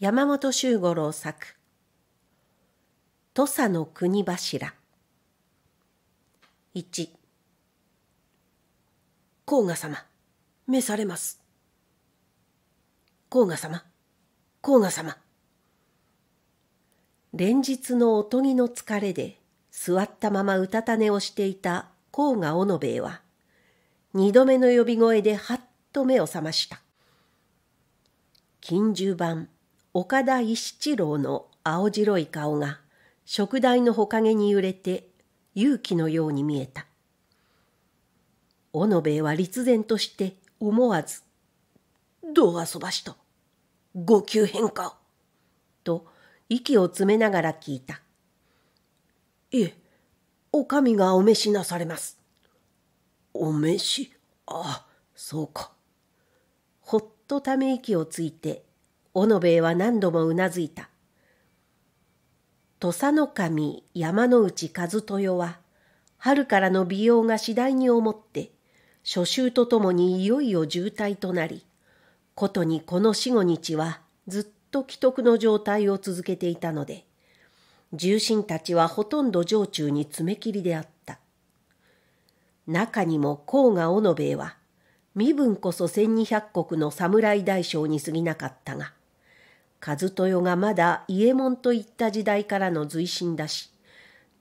山本周五郎作土佐の国柱一甲賀様召されます甲賀様甲賀様連日のおとぎの疲れで座ったままうたた寝をしていた甲賀お野兵衛は二度目の呼び声ではっと目を覚ました。近習版岡田石七郎の青白い顔が食台のほかげに揺れて勇気のように見えた小野べは立然として思わず「どう遊ばしたご急変か」と息を詰めながら聞いた「いえお上がお召しなされます」「お召しああそうか」ほっとため息をついて小野兵衛は何度もうなずいた。土佐の神山内和豊は、春からの美容が次第に思って、初秋とともにいよいよ渋滞となり、ことにこの四五日はずっと既得の状態を続けていたので、重臣たちはほとんど城中に爪切りであった。中にも甲賀小野兵衛は、身分こそ千二百石の侍大将に過ぎなかったが、和豊がまだ伊右衛門といった時代からの随身だし、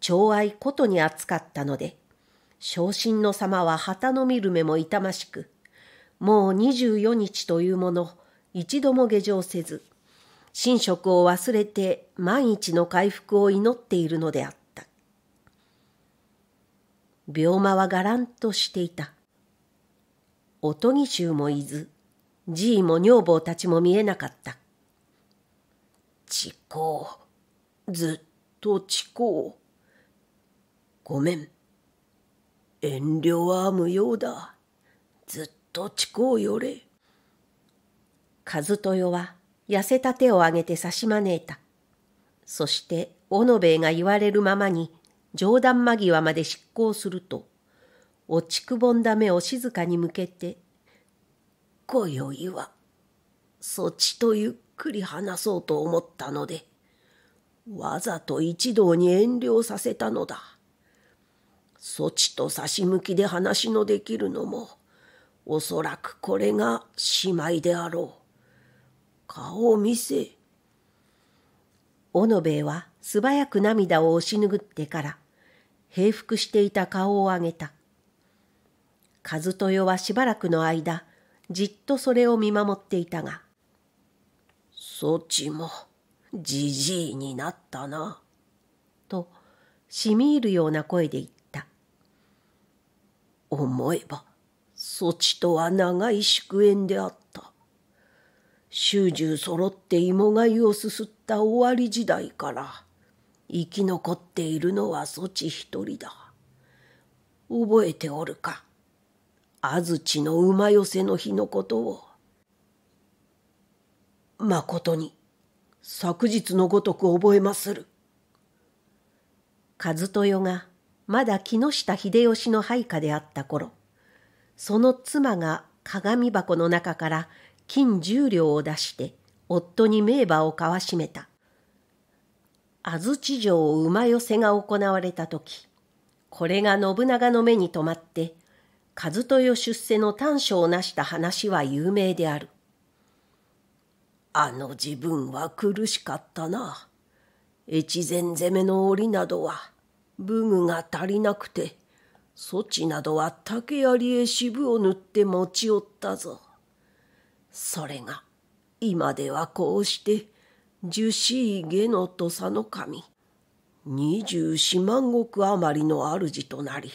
寵愛ことに扱ったので、昇進の様は旗の見る目も痛ましく、もう二十四日というもの、一度も下城せず、寝食を忘れて万一の回復を祈っているのであった。病魔はがらんとしていた。おとぎ衆もいず、じいも女房たちも見えなかった。ちこずっとちこごめん。遠慮は無用だ。ずっとちこうよれ。和豊は痩せた手を上げて差し招いた。そして小野兵衛が言われるままに冗談間際まで執行すると、落ちくぼんだ目を静かに向けて、今宵は、そちとゆっくり話そうと思ったので、わざと一同に遠慮させたのだ。そちと差し向きで話のできるのも、おそらくこれが姉妹であろう。顔を見せ。小野兵衛は素早く涙を押し拭ってから、平服していた顔を上げた。和豊はしばらくの間、じっとそれを見守っていたが、そちもじじいになったな」としみ入るような声で言った「思えばそちとは長い祝宴であった」集中揃って芋がゆをすすった終わり時代から生き残っているのはそち一人だ。覚えておるか安土の馬寄せの日のことを。誠に、昨日のごとく覚えまする。和豊がまだ木下秀吉の配下であった頃、その妻が鏡箱の中から金十両を出して夫に名馬を交わしめた。安土城馬寄せが行われた時、これが信長の目に留まって、和豊出世の短所を成した話は有名である。あの自分は苦しかったな。越前攻めの折などは武具が足りなくて、措置などは竹槍へ渋を塗って持ち寄ったぞ。それが今ではこうして樹脂下の土佐の神二十四万石余りの主となり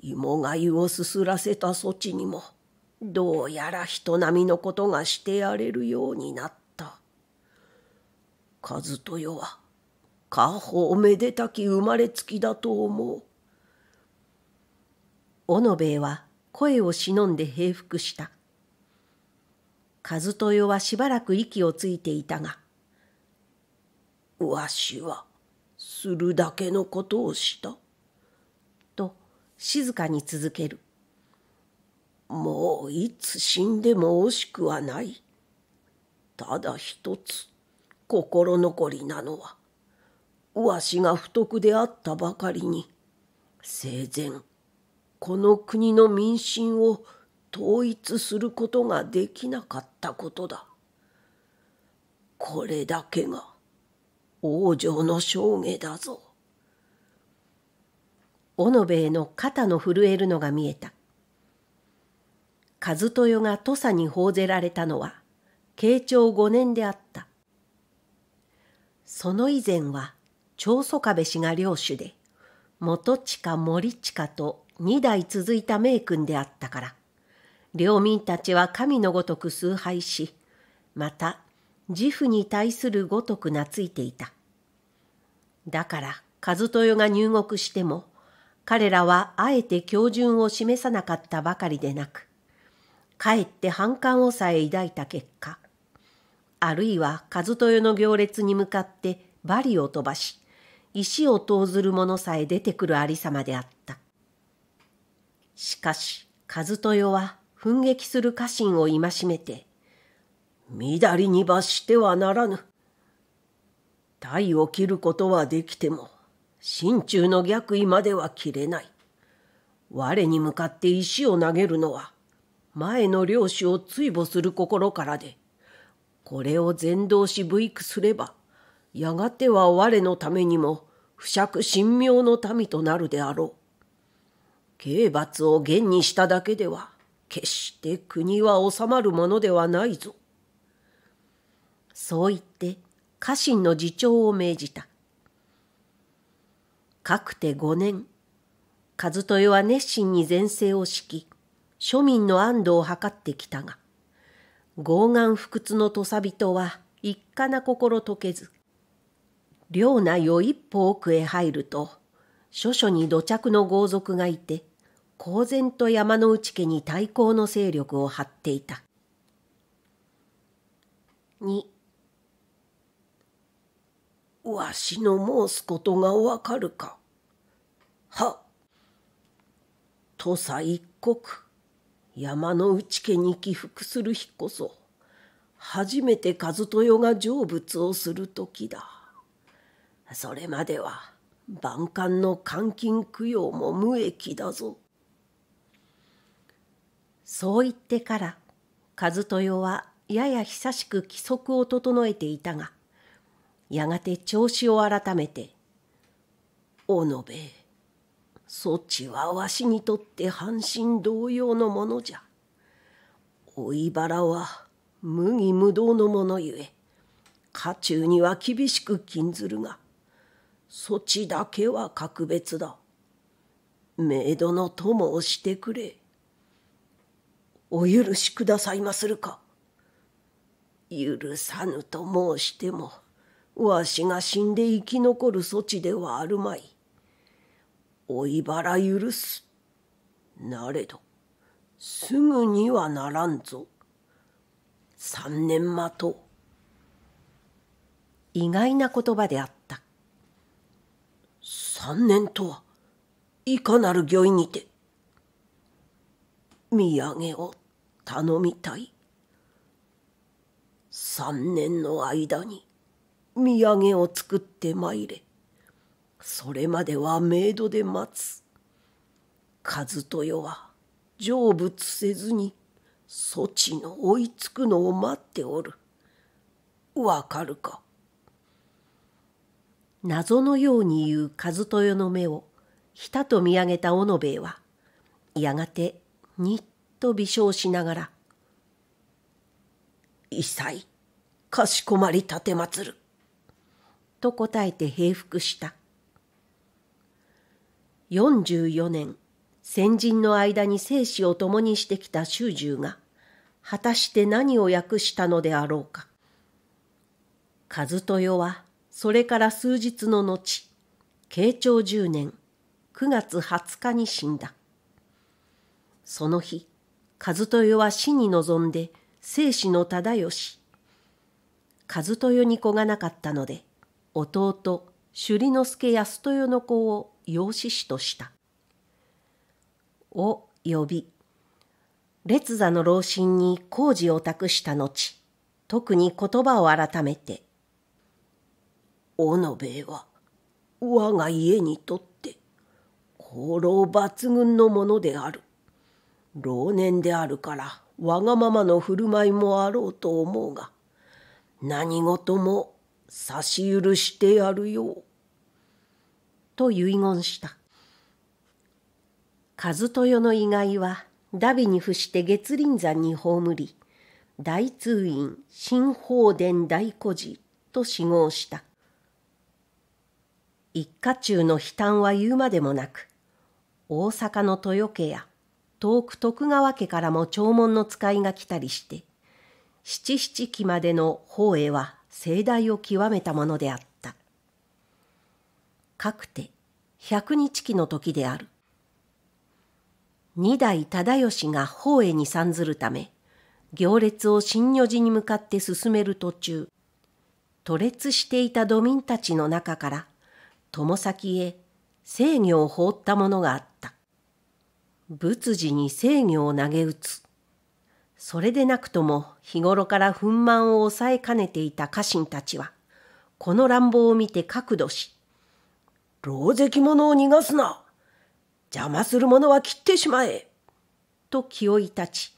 芋がゆをすすらせた措置にもどうやら人並みのことがしてやれるようになった。和豊は、家宝めでたき生まれつきだと思う。小野兵衛は声を忍んで平服した。和豊はしばらく息をついていたが、わしはするだけのことをした。と静かに続ける。もういつ死んでも惜しくはない。ただ一つ心残りなのは、わしが不徳であったばかりに、生前、この国の民心を統一することができなかったことだ。これだけが王生の証下だぞ。尾野兵衛の肩の震えるのが見えた。和豊が土佐に報ぜられたのは慶長五年であった。その以前は長宗我部氏が領主で元親森親と二代続いた名君であったから領民たちは神のごとく崇拝しまた自負に対するごとく懐いていた。だから和豊が入国しても彼らはあえて教順を示さなかったばかりでなくかえって反感をさえ抱いた結果あるいは和豊の行列に向かってバリを飛ばし石を投ずる者さえ出てくるありさまであったしかし和豊は奮撃する家臣を戒めて「みだりに罰してはならぬ」「体を切ることはできても心中の逆位までは切れない」「我に向かって石を投げるのは前の領主を追慕する心からで、これを全道し武育すれば、やがては我のためにも、不釈神妙の民となるであろう。刑罰を現にしただけでは、決して国は治まるものではないぞ。そう言って、家臣の次長を命じた。かくて5年、和豊は熱心に前世を敷き、庶民の安堵を図ってきたが、傲岸不屈の土佐人は一家な心解けず、領内を一歩奥へ入ると、諸々に土着の豪族がいて、公然と山の内家に対抗の勢力を張っていた。二、わしの申すことがわかるか。は。土佐一国山の内家に起伏する日こそ初めて和豊が成仏をする時だそれまでは万感の監禁供養も無益だぞそう言ってから和豊はやや久しく規則を整えていたがやがて調子を改めて「おのべえそちはわしにとって半身同様のものじゃ。老い腹は無義無道のものゆえ、家中には厳しく禁ずるが、そちだけは格別だ。メイドの友をしてくれ。お許しくださいまするか。許さぬと申しても、わしが死んで生き残る措置ではあるまい。おいばら許す。なれど、すぐにはならんぞ。三年待とう。意外な言葉であった。三年とは、いかなる御意にて。土産を頼みたい。三年の間に土産を作ってまいれ。それまではメイドで待つ。和豊は成仏せずに、そちの追いつくのを待っておる。わかるか。謎のように言う和豊の目を、ひたと見上げた小野兵衛は、やがてにっと微笑しながら、異彩、かしこまり奉る。と答えて平服した。44年、先人の間に生死を共にしてきた修十が、果たして何を訳したのであろうか。和豊は、それから数日の後、慶長10年、9月20日に死んだ。その日、和豊は死に臨んで、生死の忠義。和豊に子がなかったので、弟、首里之助安豊の子を養子師とした。を呼び、列座の老臣に工事を託した後、特に言葉を改めて、おのべえは、我が家にとって、功労抜群のものである。老年であるから、わがままの振る舞いもあろうと思うが、何事も差し許してやるようと遺言した。和豊の遺骸はダビに伏して月輪山に葬り、大通院新法殿大孤児と死号した。一家中の悲嘆は言うまでもなく、大阪の豊家や遠く徳川家からも弔問の使いが来たりして、七七期までの法へは盛大を極めたものであった。かくて百日期の時である二代忠義が法へに参ずるため行列を新女寺に向かって進める途中吐列していた土民たちの中から友先へ制御を放ったものがあった仏寺に制御を投げ打つそれでなくとも日頃から憤満を抑えかねていた家臣たちはこの乱暴を見て角度し狼藉者を逃がすな邪魔する者は切ってしまえと気をいたち、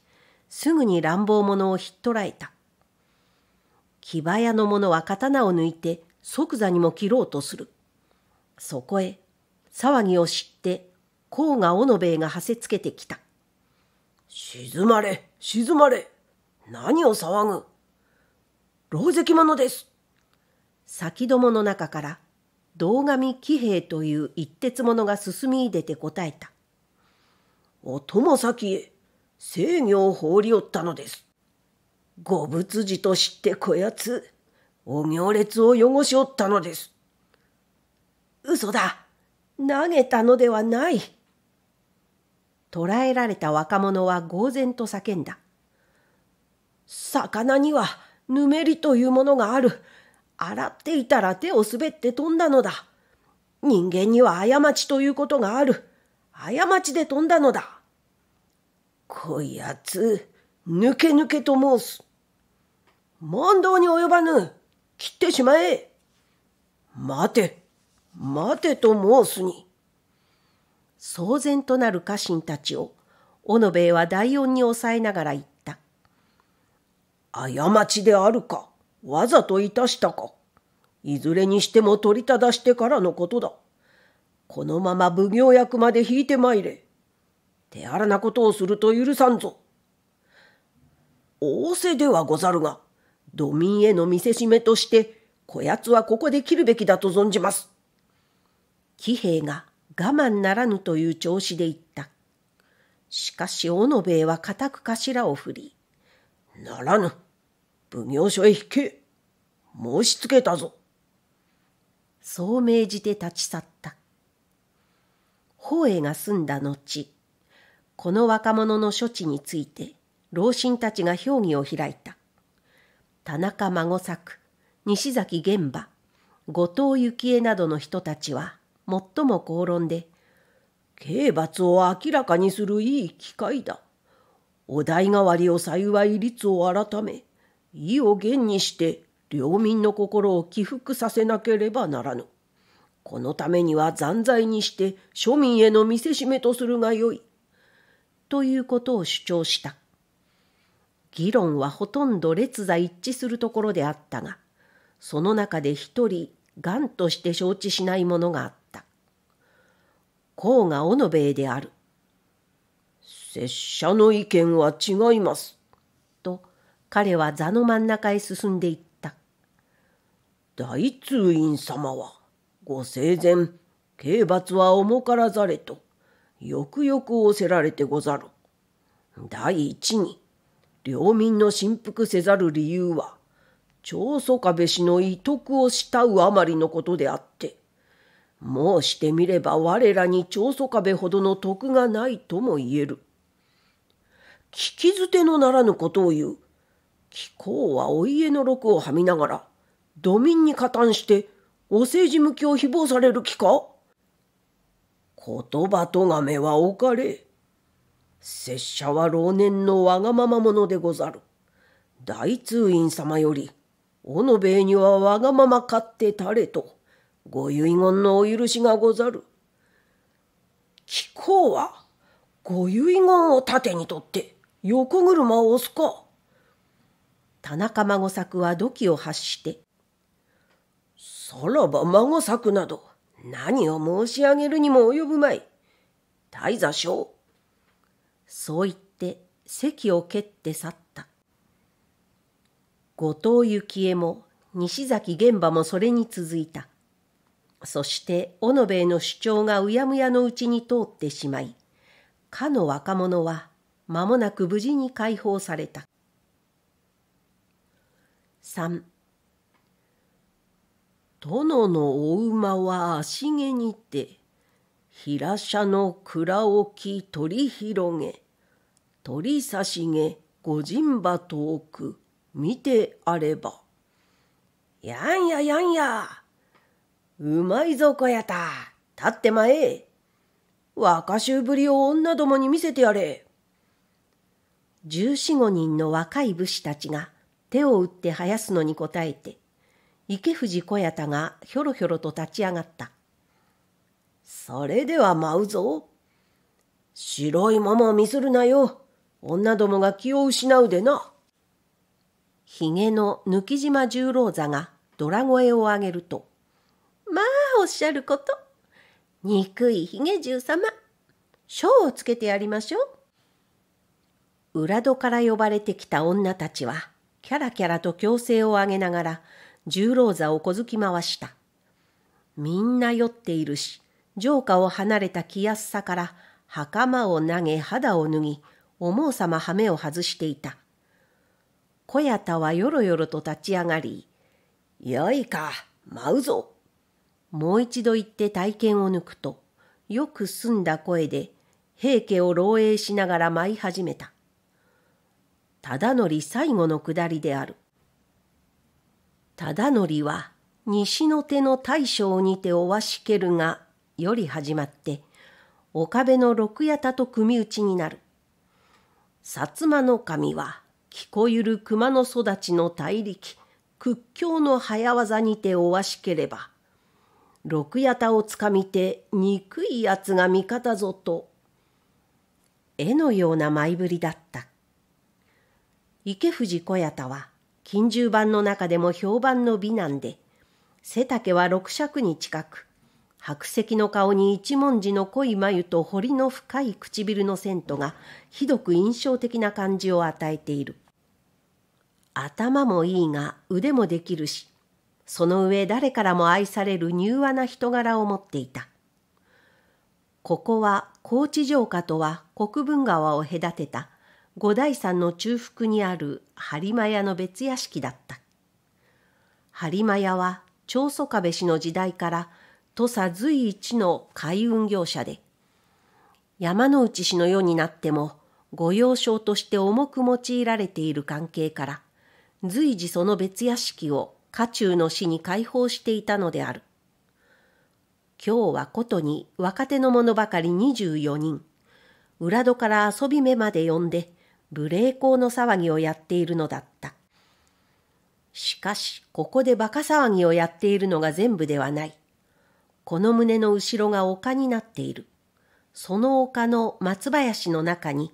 すぐに乱暴者をひっ捕らえた。木早屋の者は刀を抜いて即座にも切ろうとする。そこへ、騒ぎを知って、甲賀小兵衛がはせつけてきた。静まれ、静まれ。何を騒ぐ。狼藉者です。先どもの中から、堂上喜兵衛という一徹者が進み出て答えた。お供先へ制御を放りおったのです。ご仏事と知ってこやつ、お行列を汚しおったのです。嘘だ。投げたのではない。捕らえられた若者は呆然と叫んだ。魚にはぬめりというものがある。洗っていたら手を滑って飛んだのだ。人間には過ちということがある。過ちで飛んだのだ。こやつ、ぬけぬけと申す。問答に及ばぬ。切ってしまえ。待て、待てと申すに。騒然となる家臣たちを、小野兵衛は大音に抑えながら言った。過ちであるか。わざといたしたか。いずれにしても取りただしてからのことだ。このまま奉行役まで引いてまいれ。手荒なことをすると許さんぞ。仰せではござるが、土民への見せしめとして、こやつはここで切るべきだと存じます。騎兵が我慢ならぬという調子で言った。しかし、小野兵衛は固く頭を振り、ならぬ。奉行所へ引け申しつけたぞ。そう命じて立ち去った。法永が済んだ後、この若者の処置について、老臣たちが評議を開いた。田中孫作、西崎玄馬、後藤幸恵などの人たちは、最も口論で、刑罰を明らかにするいい機会だ。お代替わりを幸い率を改め、意を厳にして領民の心を起伏させなければならぬ。このためには残罪にして庶民への見せしめとするがよい。ということを主張した。議論はほとんど列座一致するところであったが、その中で一人、癌として承知しないものがあった。甲賀尾の米である。拙者の意見は違います。彼は座の真ん中へ進んでいった。大通院様は、ご生前、刑罰は重からざれと、よくよく仰せられてござる。第一に、領民の振幅せざる理由は、長宗我部氏の威徳を慕うあまりのことであって、申してみれば我らに長宗我部ほどの徳がないとも言える。聞き捨てのならぬことを言う貴公はお家の禄をはみながら、土民に加担して、お政治向きを誹謗される気か言葉とがめはおかれ。拙者は老年のわがまま者でござる。大通院様より、おの兵衛にはわがまま勝ってたれと、ご遺言のお許しがござる。貴公は、ご遺言を盾にとって、横車を押すか。田中孫作は土器を発して、さらば孫作など、何を申し上げるにも及ぶまい。大座将。そう言って席を蹴って去った。後藤幸恵も西崎玄馬もそれに続いた。そして小野兵衛の主張がうやむやのうちに通ってしまい、かの若者は間もなく無事に解放された。殿のお馬は足毛にて平社の蔵置取り広げ取り差しげ御人馬遠く見てあればやんややんやうまいぞこやた立ってまえ若衆ぶりを女どもに見せてやれ。十四五人の若い武士たちが手を打って生やすのに応えて、池藤小屋田がひょろひょろと立ち上がった。それでは舞うぞ。白い桃を見するなよ。女どもが気を失うでな。ひげの抜き島十郎座がドラ声を上げると、まあおっしゃること。憎いひげ十様。賞をつけてやりましょう。裏戸から呼ばれてきた女たちは、キャラキャラと強制を上げながら、重郎座を小突き回した。みんな酔っているし、城下を離れた気安さから、袴を投げ肌を脱ぎ、お坊様は羽目を外していた。小屋田はよろよろと立ち上がり、よいか、舞うぞ。もう一度行って体験を抜くと、よく澄んだ声で、平家を漏洩しながら舞い始めた。忠則最後の下りである。忠則は西の手の大将にておわしけるがより始まって岡部の六屋田と組打ちになる。薩摩の神は聞こゆる熊の育ちの大力屈強の早業にておわしければ六屋田をつかみて憎いやつが味方ぞと絵のような前振りだった。池藤小屋田は近十版の中でも評判の美男で背丈は六尺に近く白石の顔に一文字の濃い眉と彫りの深い唇の線とがひどく印象的な感じを与えている頭もいいが腕もできるしその上誰からも愛される柔和な人柄を持っていたここは高知城下とは国分川を隔てた五代山の中腹にある播磨屋の別屋敷だった。播磨屋は長宗我部氏の時代から土佐随一の海運業者で、山内氏の世になっても御用商として重く用いられている関係から、随時その別屋敷を家中の死に解放していたのである。今日はことに若手の者ばかり24人、裏戸から遊び目まで呼んで、無礼講の騒ぎをやっているのだった。しかし、ここで馬鹿騒ぎをやっているのが全部ではない。この胸の後ろが丘になっている。その丘の松林の中に、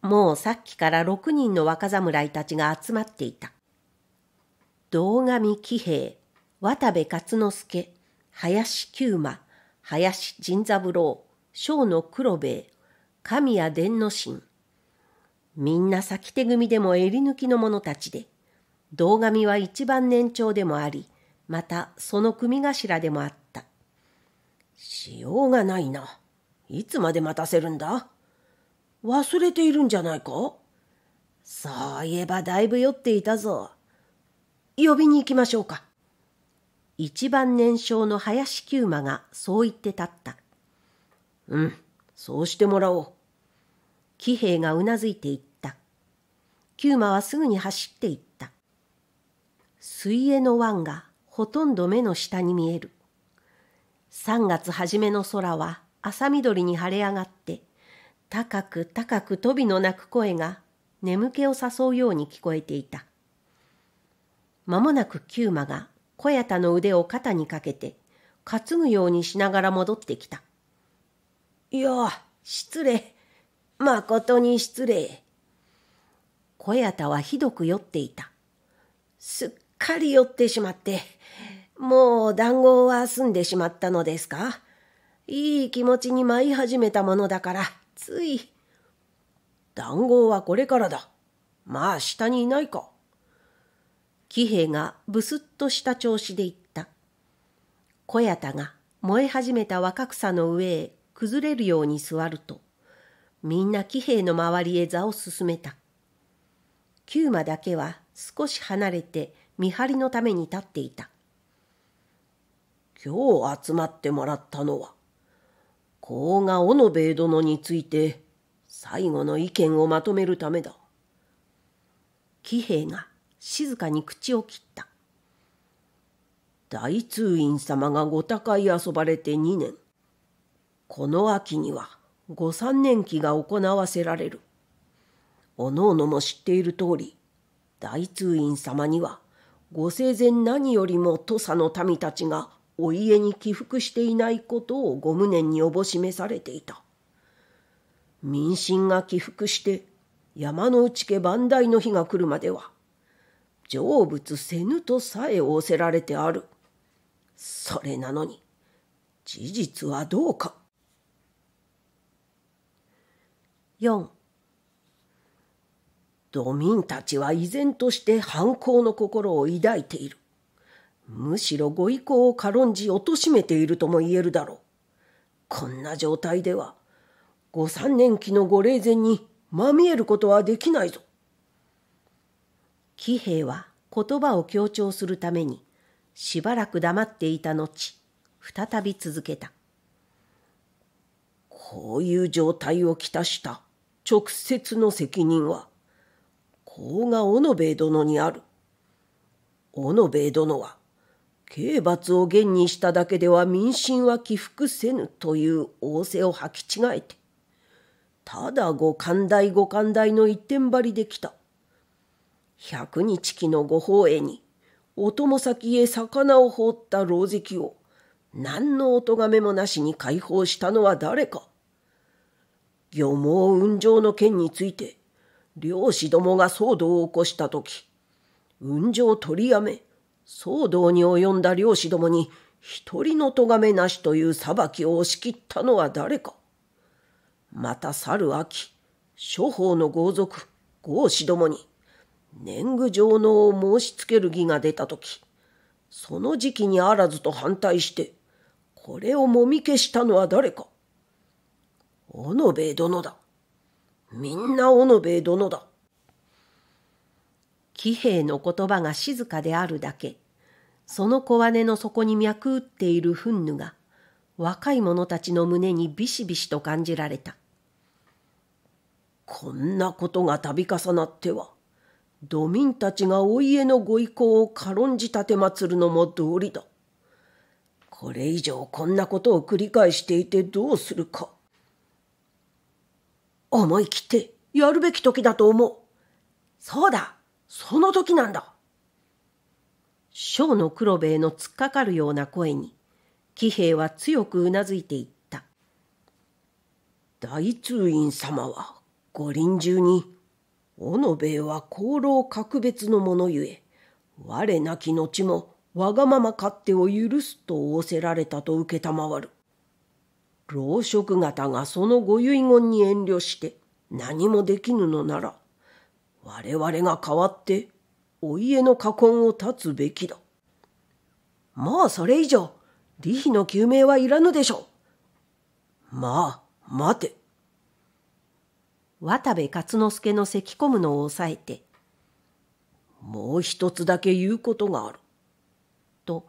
もうさっきから六人の若侍たちが集まっていた。堂上喜兵衛、渡部勝之助、林久馬、林仁三郎、小野黒兵衛、神谷伝之進、みんな先手組でも襟抜きの者たちで、堂上は一番年長でもあり、またその組頭でもあった。しようがないな。いつまで待たせるんだ忘れているんじゃないかそういえばだいぶ酔っていたぞ。呼びに行きましょうか。一番年少の林九馬がそう言って立った。うん、そうしてもらおう。喜兵衛がうなずいていた。キューマはすぐに走っていった。水泳の湾がほとんど目の下に見える。3月初めの空は朝緑に晴れ上がって、高く高く飛びの鳴く声が眠気を誘うように聞こえていた。まもなくキューマが小屋田の腕を肩にかけて、担ぐようにしながら戻ってきた。いや、失礼。誠に失礼。小屋田はひどく酔っていた。すっかり酔ってしまって、もう談合は済んでしまったのですかいい気持ちに舞い始めたものだから、つい。談合はこれからだ。まあ下にいないか。喜兵衛がブスッとした調子で言った。小屋田が燃え始めた若草の上へ崩れるように座ると、みんな喜兵衛の周りへ座を進めた。九馬だけは少し離れて見張りのために立っていた。今日集まってもらったのは、甲賀尾の兵衛殿について最後の意見をまとめるためだ。喜兵衛が静かに口を切った。大通院様がご他界遊ばれて2年。この秋には御三年期が行わせられる。おのおのも知っている通り大通院様にはご生前何よりも土佐の民たちがお家に起伏していないことをご無念におぼしめされていた民心が起伏して山の内家万代の日が来るまでは成仏せぬとさえ仰せられてあるそれなのに事実はどうか4ド民たちは依然として反抗の心を抱いている。むしろご意向を軽んじ貶めているとも言えるだろう。こんな状態では、御三年期のご霊前にまみえることはできないぞ。喜兵衛は言葉を強調するために、しばらく黙っていた後、再び続けた。こういう状態をきたした直接の責任は、法が小野兵衛殿にある。小野兵衛殿は、刑罰を現にしただけでは民心は起伏せぬという仰せを履き違えて、ただご寛大ご寛大の一点張りで来た。百日期のご法営に、お供先へ魚を放った狼藉を、何のお咎めもなしに解放したのは誰か。漁網雲上の件について、漁師どもが騒動を起こした時雲上取りやめ騒動に及んだ漁師どもに一人の咎めなしという裁きを押し切ったのは誰かまた去る秋諸法の豪族豪子どもに年貢上納を申し付ける儀が出た時その時期にあらずと反対してこれをもみ消したのは誰か小野部殿だみんな尾野兵衛殿だ。喜兵衛の言葉が静かであるだけ、その小金の底に脈打っている憤怒が、若い者たちの胸にビシビシと感じられた。こんなことが度重なっては、土民たちがお家のご意向を軽んじ立てまつるのも道理だ。これ以上こんなことを繰り返していてどうするか。思い切ってやるべき時だと思う。そうだ、その時なんだ。小の黒兵衛の突っかかるような声に、喜兵衛は強くうなずいていった。大通院様はご臨終に、小野兵衛は功労格別のものゆえ、我なき後もわがまま勝手を許すと仰せられたと承る。老職方がそのご遺言に遠慮して何もできぬのなら、我々が代わってお家の禍根を断つべきだ。もうそれ以上、利妃の救命はいらぬでしょう。まあ、待て。渡部勝之助の咳込むのを抑えて、もう一つだけ言うことがある。と、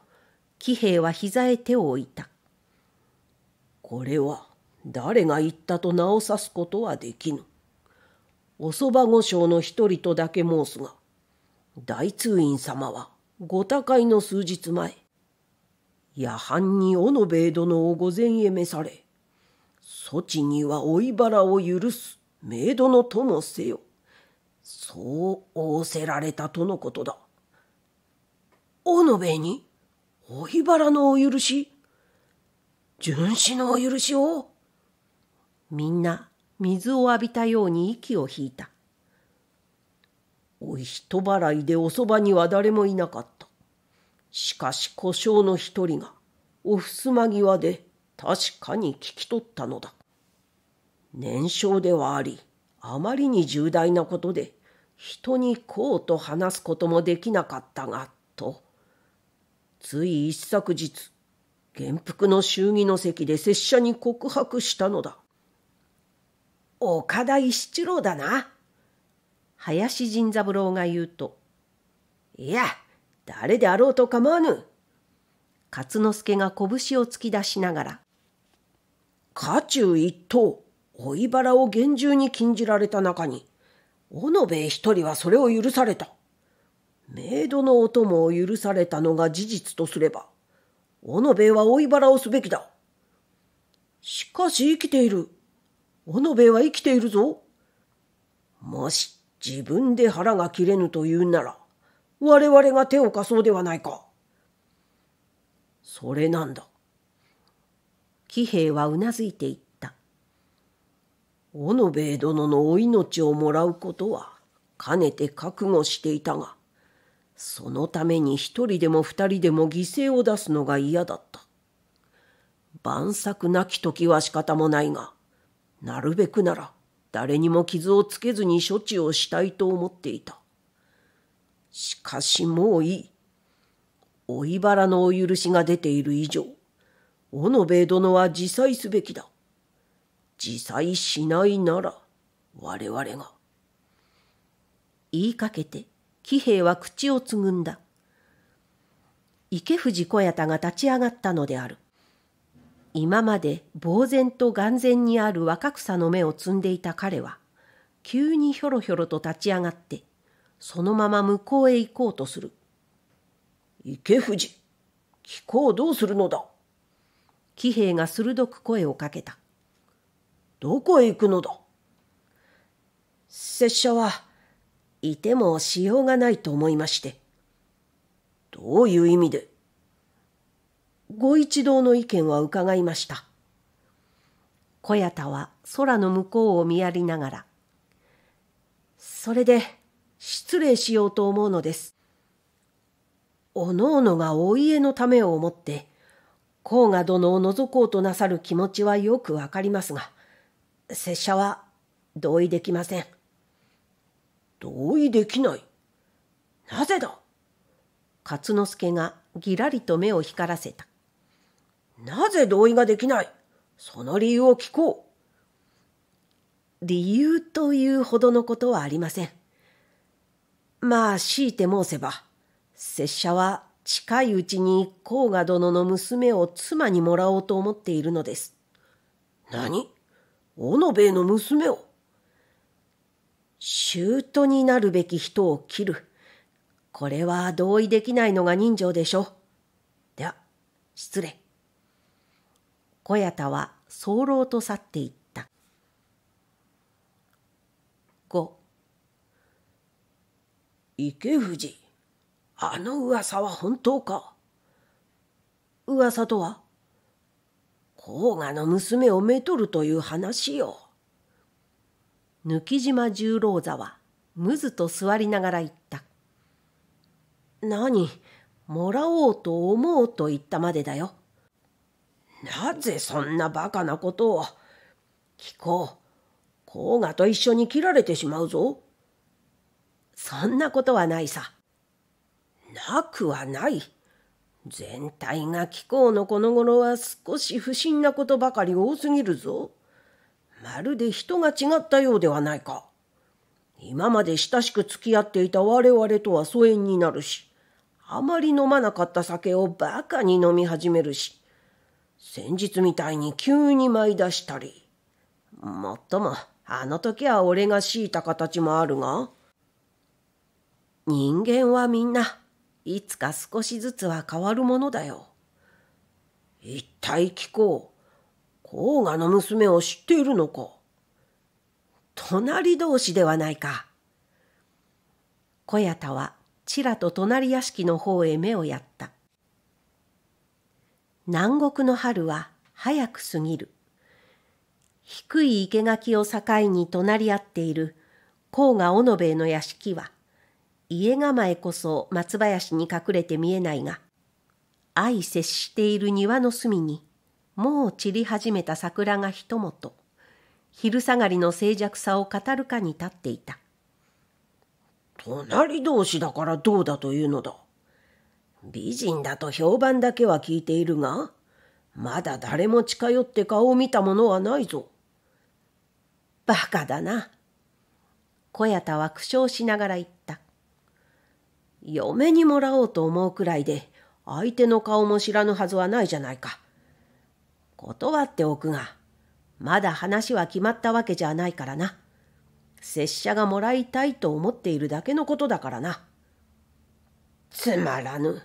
喜兵衛は膝へ手を置いた。これは誰が言ったと名を指すことはできぬ。おそば御将の一人とだけ申すが、大通院様はご他界の数日前、夜半に小野兵衛殿を御前へ召され、措置には老いらを許すメイドのともせよ。そう仰せられたとのことだ。小野兵衛に追いらのお許し巡視のお許しを。みんな水を浴びたように息を引いた。お人払いでおそばには誰もいなかった。しかし故障の一人が、おふすま際で確かに聞き取ったのだ。燃焼ではあり、あまりに重大なことで、人にこうと話すこともできなかったが、と。つい一昨日、元服の祝儀の席で拙者に告白したのだ。岡田一七郎だな。林甚三郎が言うと、いや、誰であろうと構わぬ。勝之助が拳を突き出しながら、家中一い追腹を厳重に禁じられた中に、尾野兵一人はそれを許された。メイドのお供を許されたのが事実とすれば、小野兵衛は追い払をすべきだ。しかし生きている。小野兵衛は生きているぞ。もし自分で腹が切れぬというなら、我々が手を貸そうではないか。それなんだ。喜兵衛はうなずいていった。小野兵衛殿のお命をもらうことは、かねて覚悟していたが、そのために一人でも二人でも犠牲を出すのが嫌だった。晩作なき時は仕方もないが、なるべくなら誰にも傷をつけずに処置をしたいと思っていた。しかしもういい。おいばらのお許しが出ている以上、小野べ殿は自裁すべきだ。自裁しないなら、我々が。言いかけて、喜兵衛は口をつぐんだ。池藤小屋田が立ち上がったのである。今まで呆然と眼前にある若草の目を摘んでいた彼は、急にひょろひょろと立ち上がって、そのまま向こうへ行こうとする。池藤、貴公どうするのだ喜兵衛が鋭く声をかけた。どこへ行くのだ拙者は、いてもしようがないと思いまして。どういう意味でご一同の意見は伺いました。小屋田は空の向こうを見やりながら、それで失礼しようと思うのです。おのおのがお家のためを思って、甲賀殿を覗こうとなさる気持ちはよくわかりますが、拙者は同意できません。同意できない。なぜだ勝之助がぎらりと目を光らせた。なぜ同意ができないその理由を聞こう。理由というほどのことはありません。まあ、強いて申せば、拙者は近いうちに甲賀殿の娘を妻にもらおうと思っているのです。何小野兵衛の娘を舅になるべき人を切る。これは同意できないのが人情でしょ。では、失礼。小屋田は早漏と去っていった。五。池藤、あの噂は本当か噂とは甲賀の娘をめとるという話よ。貫島十郎座はむずと座りながら言った。何もらおうと思うと言ったまでだよ。なぜそんなバカなことを。聞こう。甲賀と一緒に切られてしまうぞ。そんなことはないさ。なくはない。全体が気候のこの頃は少し不審なことばかり多すぎるぞ。まるで人が違ったようではないか。今まで親しく付き合っていた我々とは疎遠になるし、あまり飲まなかった酒をバカに飲み始めるし、先日みたいに急に舞い出したり。もっとも、あの時は俺が敷いた形もあるが。人間はみんないつか少しずつは変わるものだよ。一体聞こう。甲賀の娘を知っているのか隣同士ではないか。小屋田はちらと隣屋敷の方へ目をやった。南国の春は早く過ぎる。低い生垣を境に隣り合っている甲賀尾野兵衛の屋敷は、家構えこそ松林に隠れて見えないが、相接している庭の隅にもう散り始めた桜が一元、昼下がりの静寂さを語るかに立っていた。隣同士だからどうだというのだ。美人だと評判だけは聞いているが、まだ誰も近寄って顔を見たものはないぞ。バカだな。小屋田は苦笑しながら言った。嫁にもらおうと思うくらいで、相手の顔も知らぬはずはないじゃないか。断っておくが、まだ話は決まったわけじゃないからな。拙者がもらいたいと思っているだけのことだからな。つまらぬ。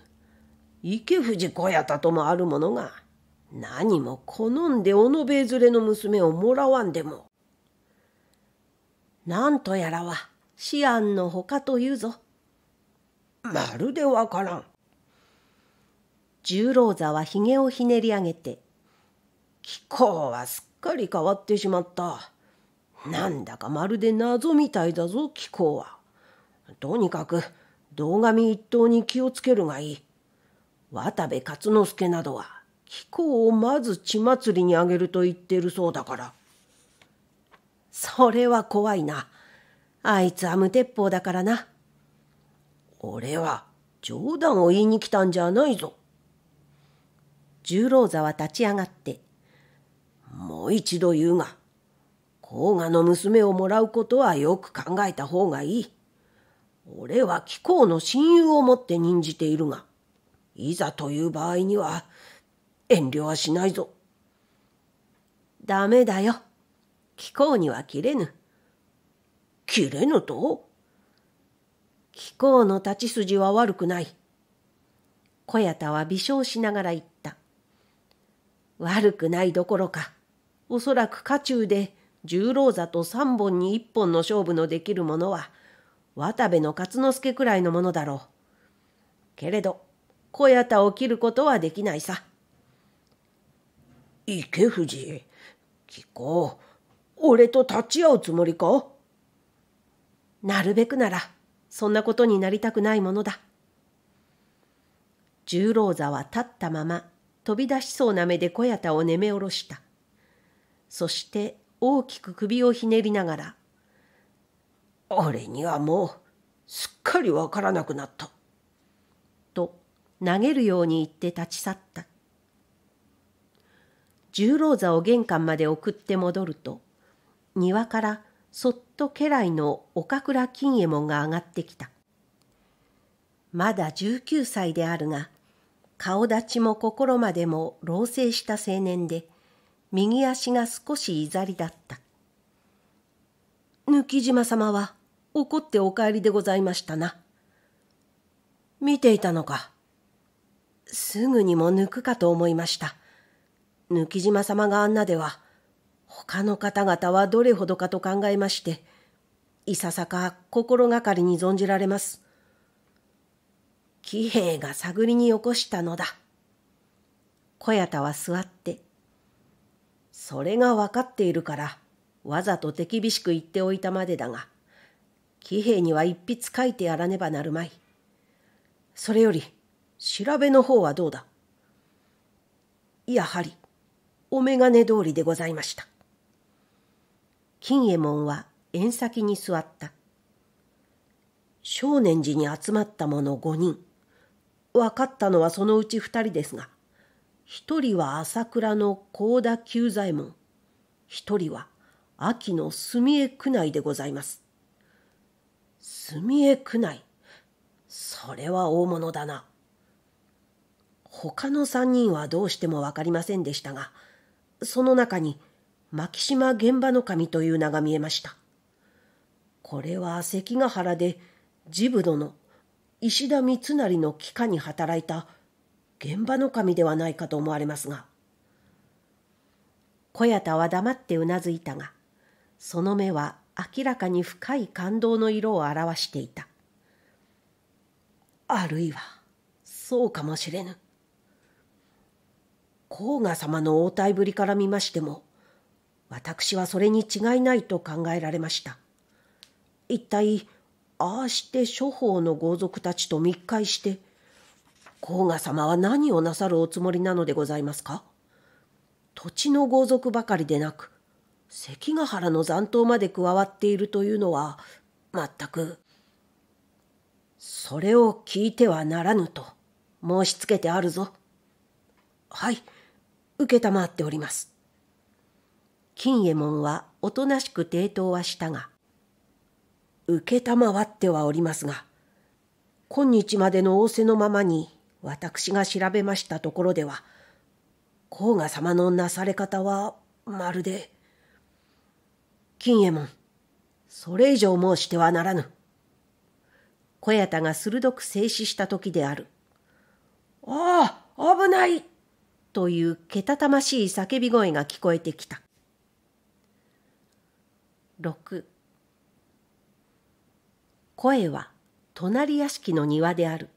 池藤小屋たともあるものが、何も好んで小野べえ連れの娘をもらわんでも。なんとやらは、思案のほかというぞ。まるでわからん。十郎座はひげをひねり上げて気候はすっかり変わってしまった。なんだかまるで謎みたいだぞ、気候は。とにかく、道上一党に気をつけるがいい。渡部勝之助などは、気候をまず血祭りにあげると言ってるそうだから。それは怖いな。あいつは無鉄砲だからな。俺は冗談を言いに来たんじゃないぞ。十郎座は立ち上がってもう一度言うが、甲賀の娘をもらうことはよく考えた方がいい。俺は貴公の親友をもって任じているが、いざという場合には遠慮はしないぞ。ダメだよ。貴公には切れぬ。切れぬと貴公の立ち筋は悪くない。小谷田は微笑しながら言った。悪くないどころか、おそらく家中で十郎座と三本に一本の勝負のできるものは渡部の勝之助くらいのものだろう。けれど小屋田を切ることはできないさ。池藤聞こう俺と立ち会うつもりかなるべくならそんなことになりたくないものだ。十郎座は立ったまま飛び出しそうな目で小屋田をねめおろした。そして大きく首をひねりながら「俺にはもうすっかりわからなくなった」と投げるように言って立ち去った十郎座を玄関まで送って戻ると庭からそっと家来の岡倉金右衛門が上がってきたまだ19歳であるが顔立ちも心までも老成した青年で右足が少しいざりだった貫島様は怒ってお帰りでございましたな見ていたのかすぐにも抜くかと思いました貫島様があんなでは他の方々はどれほどかと考えましていささか心がかりに存じられます喜兵衛が探りによこしたのだ小谷田は座ってそれが分かっているから、わざと手厳しく言っておいたまでだが、騎兵には一筆書いてやらねばなるまい。それより、調べの方はどうだやはり、お眼鏡通りでございました。金右衛門は縁先に座った。少年寺に集まった者五人。分かったのはそのうち二人ですが、一人は朝倉の高田久左衛門、一人は秋の墨江区内でございます。墨江区内それは大物だな。他の三人はどうしてもわかりませんでしたが、その中に牧島現場の神という名が見えました。これは関ヶ原で治部殿、石田三成の帰化に働いた現場の神ではないかと思われますが。小屋田は黙ってうなずいたが、その目は明らかに深い感動の色を表していた。あるいは、そうかもしれぬ。甲賀様の応対ぶりから見ましても、私はそれに違いないと考えられました。一体、ああして諸法の豪族たちと密会して、甲賀様は何をなさるおつもりなのでございますか土地の豪族ばかりでなく関ヶ原の残党まで加わっているというのは全くそれを聞いてはならぬと申しつけてあるぞはい承っております金右衛門はおとなしく抵当はしたが承ってはおりますが今日までの仰せのままに私が調べましたところでは甲賀様のなされ方はまるで金右衛門それ以上申してはならぬ小屋田が鋭く静止した時であるああ危ないというけたたましい叫び声が聞こえてきた六。声は隣屋敷の庭である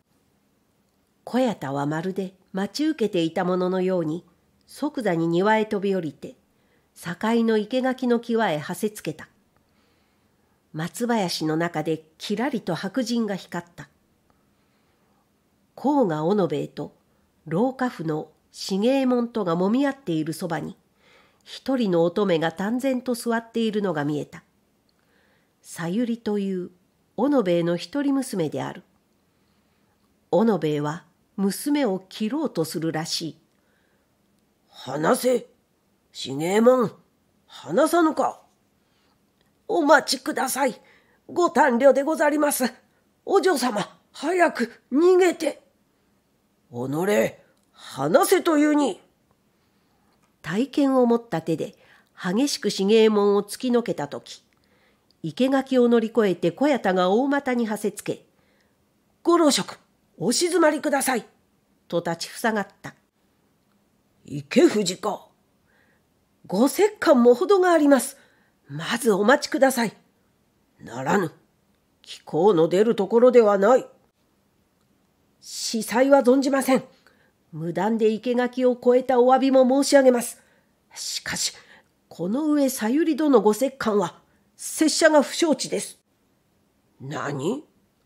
小屋田はまるで待ち受けていたもののように即座に庭へ飛び降りて境の生垣の際へはせつけた松林の中できらりと白人が光った甲賀小野兵衛と廊下府の茂右衛門とがもみ合っているそばに一人の乙女が淡然と座っているのが見えたさゆりという小野兵衛の一人娘である小野兵衛は娘を切ろうとするらしい。話せ、茂右衛門、話さぬか。お待ちください。ご胆慮でござります。お嬢様、早く逃げて。おのれ、話せというに。体験を持った手で、激しく茂右衛門を突きのけた時生垣を乗り越えて小屋田が大股にはせつけ「五郎職お静まりくださいと立ちふさがった。池藤か。ご折感も程があります。まずお待ちください。ならぬ。気候の出るところではない。司祭は存じません。無断で生垣を超えたお詫びも申し上げます。しかし、この上さゆり殿ご折感は、拙者が不承知です。何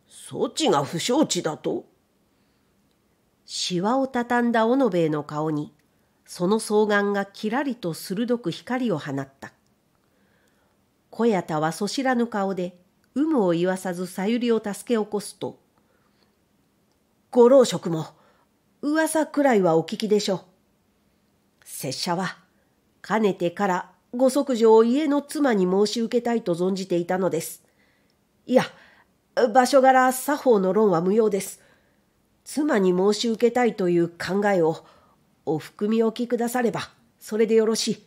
そちが不承知だとしわをたたんだ小野の顔にその双眼がきらりと鋭く光を放った小屋田はそしらぬ顔で有無を言わさずさゆりを助け起こすと「ご老職も噂くらいはお聞きでしょう。拙者はかねてからご息女を家の妻に申し受けたいと存じていたのです。いや場所柄作法の論は無用です。妻に申し受けたいという考えをお含みおきくださればそれでよろしい。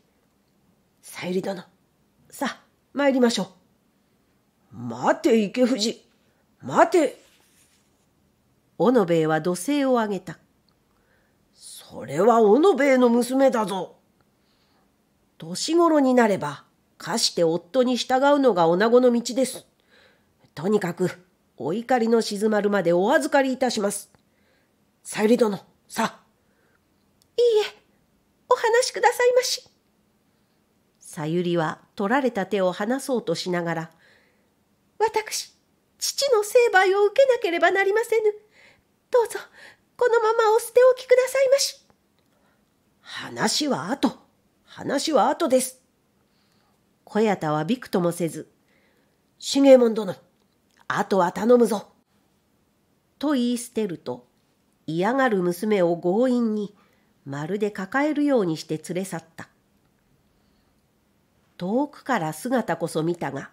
さゆり殿、さあ、参りましょう。待て、池藤。待て。おのべえは土星を挙げた。それはおのべえの娘だぞ。年頃になれば、かして夫に従うのが女子の道です。とにかく、お怒りの静まるまでお預かりいたします。さゆり殿、さあ。いいえ、お話しくださいまし。さゆりは取られた手を離そうとしながら、私、父の成敗を受けなければなりませぬ。どうぞ、このままお捨ておきくださいまし。話は後、話は後です。小屋田はびくともせず、茂右衛門殿、あとは頼むぞ。と言い捨てると、嫌がる娘を強引にまるで抱えるようにして連れ去った遠くから姿こそ見たが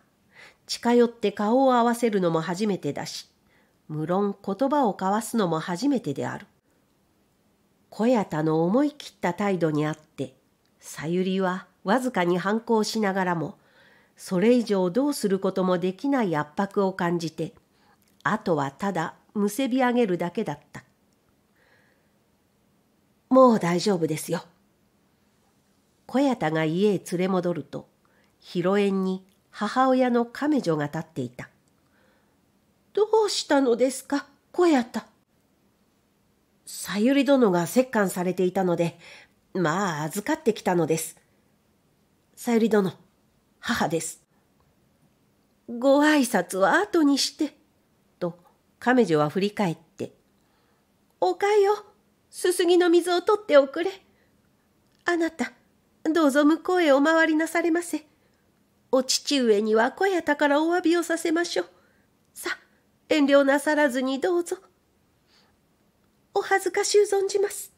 近寄って顔を合わせるのも初めてだし無論言葉を交わすのも初めてである小谷田の思い切った態度にあってさゆりはわずかに反抗しながらもそれ以上どうすることもできない圧迫を感じてあとはただむせび上げるだけだったもう大丈夫ですよ。小谷田が家へ連れ戻ると、広縁に母親の亀女が立っていた。どうしたのですか、小屋田。さゆり殿が折檻されていたので、まあ預かってきたのです。さゆり殿、母です。ご挨拶は後にして、と亀女は振り返って、おかよ、すすぎの水を取っておくれ。あなた、どうぞ向こうへお回りなされませ。お父上には小屋たからお詫びをさせましょう。さ、遠慮なさらずにどうぞ。お恥ずかしゅう存じます。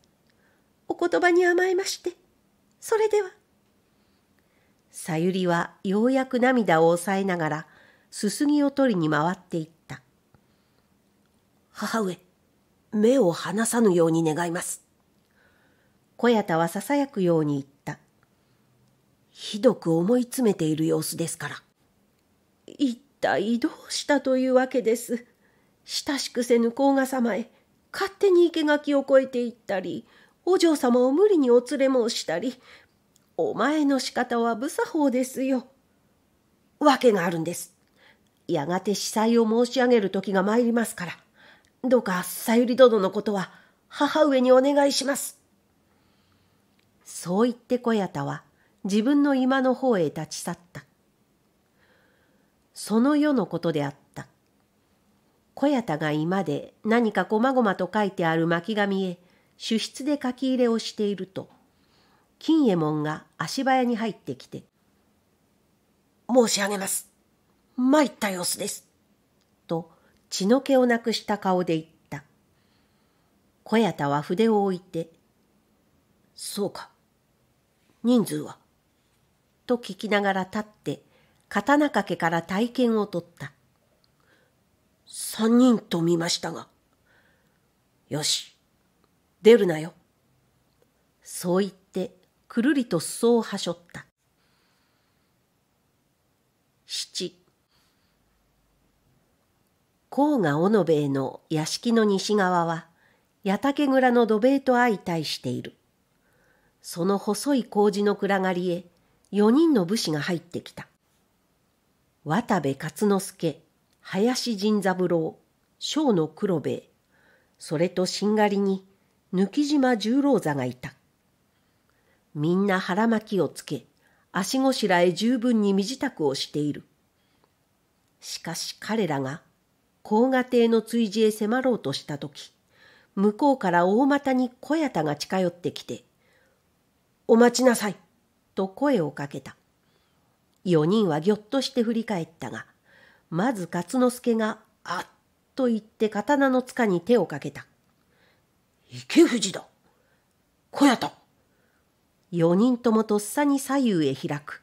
お言葉に甘えまして。それでは。さゆりはようやく涙を抑えながら、すすぎを取りに回っていった。母上。目を離さぬように願います。小屋田はささやくように言った。ひどく思い詰めている様子ですから。一体どうしたというわけです。親しくせぬ甲賀様へ、勝手に生垣を越えていったり、お嬢様を無理にお連れ申したり、お前の仕方は無作法ですよ。わけがあるんです。やがて司祭を申し上げる時が参りますから。どうかさゆり殿のことは母上にお願いします。そう言って小屋田は自分の居間の方へ立ち去った。その世のことであった。小屋田が居間で何かこまごまと書いてある巻紙へ主筆で書き入れをしていると、金右衛門が足早に入ってきて、申し上げます。参った様子です。血の気をなくした顔で言った。小屋田は筆を置いて、そうか。人数はと聞きながら立って、刀掛けから体験を取った。三人と見ましたが。よし、出るなよ。そう言って、くるりと裾をはしょった。七。甲賀小野兵衛の屋敷の西側は八竹蔵の土塀と相対している。その細い麹の暗がりへ4人の武士が入ってきた。渡部勝之助、林仁三郎、小野黒兵衛、それとしんがりに抜島十郎座がいた。みんな腹巻きをつけ、足ごしらえ十分に身支度をしている。しかし彼らが甲賀邸の追事へ迫ろうとした時、向こうから大股に小屋田が近寄ってきて、お待ちなさいと声をかけた。四人はぎょっとして振り返ったが、まず勝之助が、あっと言って刀の塚に手をかけた。池藤だ小屋田四人ともとっさに左右へ開く。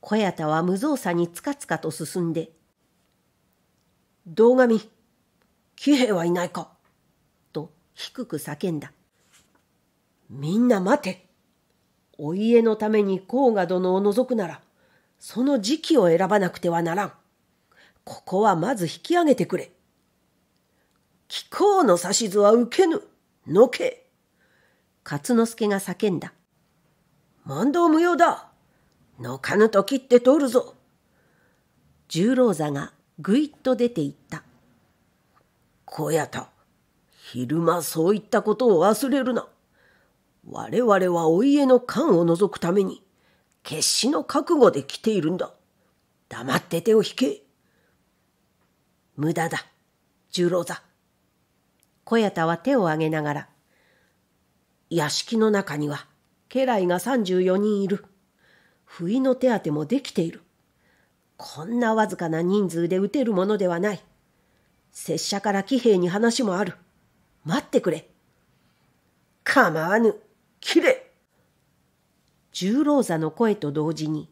小屋田は無造作につかつかと進んで、堂上、喜兵はいないかと低く叫んだ。みんな待て。お家のために甲賀殿を除くなら、その時期を選ばなくてはならん。ここはまず引き上げてくれ。貴公の指図は受けぬ。のけ。勝之助が叫んだ。問答無用だ。のかぬと切って通るぞ。十郎座がぐいっと出て行った。小屋田、昼間そういったことを忘れるな。我々はお家の缶を除くために、決死の覚悟で来ているんだ。黙って手を引け。無駄だ、十郎座。小屋田は手を挙げながら、屋敷の中には、家来が34人いる。不意の手当てもできている。こんなわずかな人数で撃てるものではない。拙者から騎兵に話もある。待ってくれ。構わぬ。切れ。十郎座の声と同時に、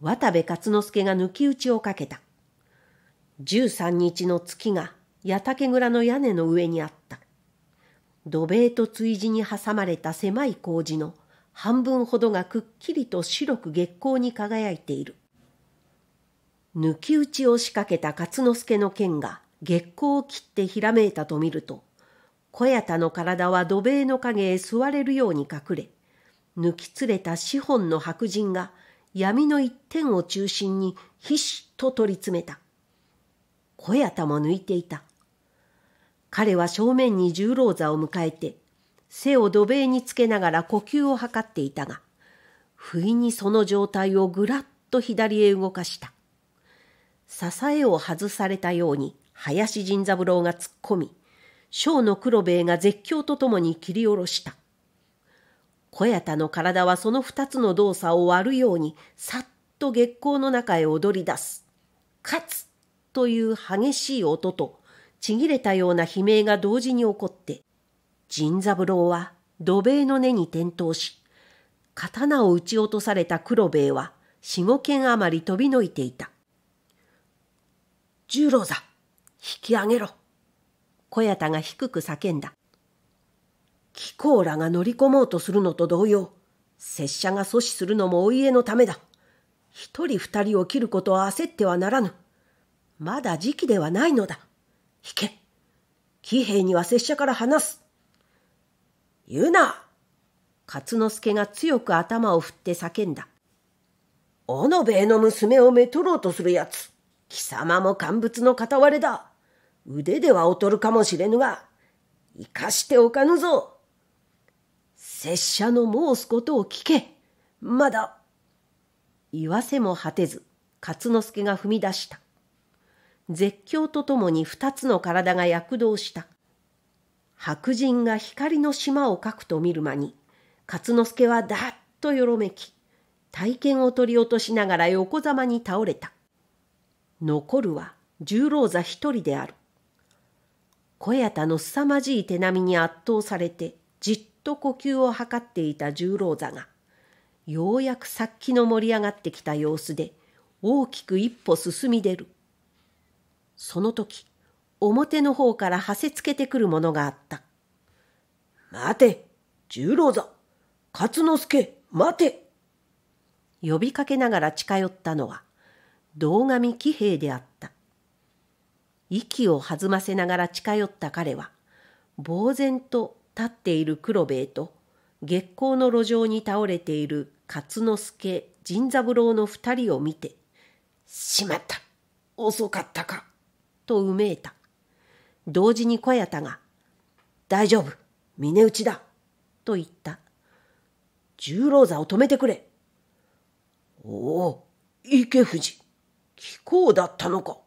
渡部勝之助が抜き打ちをかけた。十三日の月が八竹蔵の屋根の上にあった。土塀と追地に挟まれた狭い工事の半分ほどがくっきりと白く月光に輝いている。抜き打ちを仕掛けた勝之助の剣が月光を切ってひらめいたと見ると、小屋田の体は土塀の影へ座れるように隠れ、抜き連れた四本の白人が闇の一点を中心にひしと取り詰めた。小屋田も抜いていた。彼は正面に十郎座を迎えて、背を土塀につけながら呼吸を図っていたが、不意にその状態をぐらっと左へ動かした。支えを外されたように林神三郎が突っ込み、小の黒兵衛が絶叫とともに切り下ろした。小屋田の体はその二つの動作を割るように、さっと月光の中へ踊り出す。勝つという激しい音と、ちぎれたような悲鳴が同時に起こって、神三郎は土塀の根に転倒し、刀を撃ち落とされた黒兵衛は四五軒余り飛びのいていた。十郎座引き上げろ小屋田が低く叫んだ貴公らが乗り込もうとするのと同様拙者が阻止するのもお家のためだ一人二人を切ることは焦ってはならぬまだ時期ではないのだ引け騎兵には拙者から話す言うな勝之助が強く頭を振って叫んだ。小野兵衛の娘をめとろうとするやつ。貴様も乾物の片割れだ。腕では劣るかもしれぬが、生かしておかぬぞ。拙者の申すことを聞け。まだ。言わせも果てず、勝之助が踏み出した。絶叫とともに二つの体が躍動した。白人が光の島を描くと見る間に、勝之助はだっとよろめき、体験を取り落としながら横ざまに倒れた。残るは十郎座一人である。小屋田の凄まじい手並みに圧倒されてじっと呼吸を図っていた十郎座が、ようやく殺気の盛り上がってきた様子で大きく一歩進み出る。その時、表の方からはせつけてくるものがあった。待て、十郎座、勝之助、待て。呼びかけながら近寄ったのは、堂上騎兵であった。息を弾ませながら近寄った彼は、呆然と立っている黒兵衛と、月光の路上に倒れている勝之助甚三郎の二人を見て、しまった、遅かったか、とうめいた。同時に小屋田が、大丈夫、峰打ちだ、と言った。十郎座を止めてくれ。おお、池藤。貴公だったのか。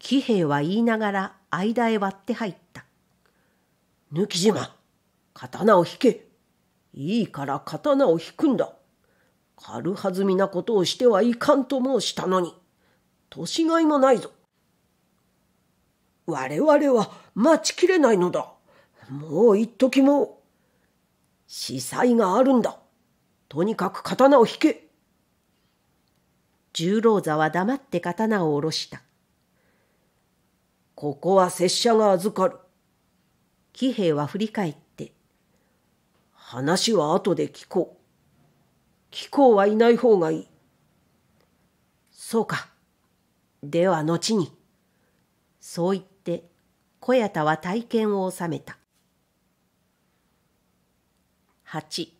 喜兵衛は言いながら間へ割って入った。抜き島、刀を引け。いいから刀を引くんだ。軽はずみなことをしてはいかんと申したのに、年がいもないぞ。我々は待ちきれないのだ。もう一時も、司祭があるんだ。とにかく刀を引け。十郎座は黙って刀を下ろした。ここは拙者が預かる。喜兵衛は振り返って。話は後で聞こう。貴公はいない方がいい。そうか。では後に。そう言って、小屋田は体験を収めた。八。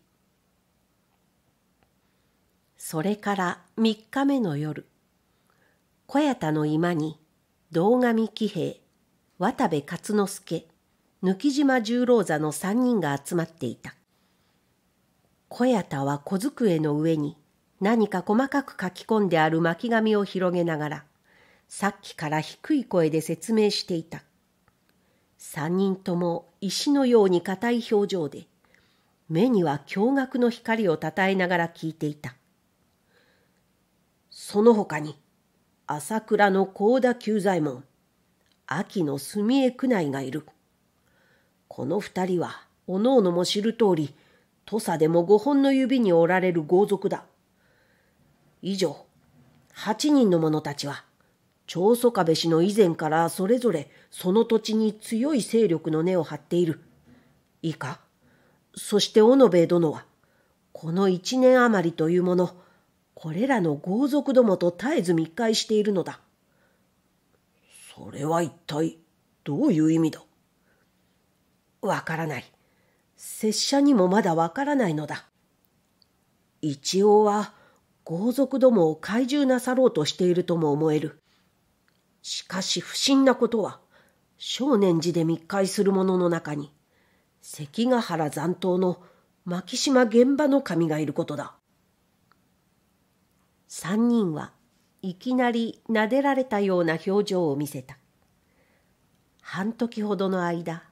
それから3日目の夜、小屋田の居間に、堂上喜兵衛、渡部勝之助、貫島十郎座の3人が集まっていた。小屋田は小机の上に何か細かく書き込んである巻紙を広げながら、さっきから低い声で説明していた。3人とも石のように硬い表情で、目には驚愕の光をたたえながら聞いていた。その他に、朝倉の高田久左衛門、秋の墨江区内がいる。この二人は、おのおのも知る通り、土佐でも五本の指におられる豪族だ。以上、八人の者たちは、長宗我部氏の以前からそれぞれその土地に強い勢力の根を張っている。いいかそして小野兵衛殿は、この一年余りというもの、これらの豪族どもと絶えず密会しているのだ。それは一体どういう意味だわからない。拙者にもまだわからないのだ。一応は豪族どもを懐柔なさろうとしているとも思える。しかし不審なことは、少年寺で密会する者の中に、関ヶ原残党の牧島現場の神がいることだ。3人はいきなり撫でられたような表情を見せた。半時ほどの間、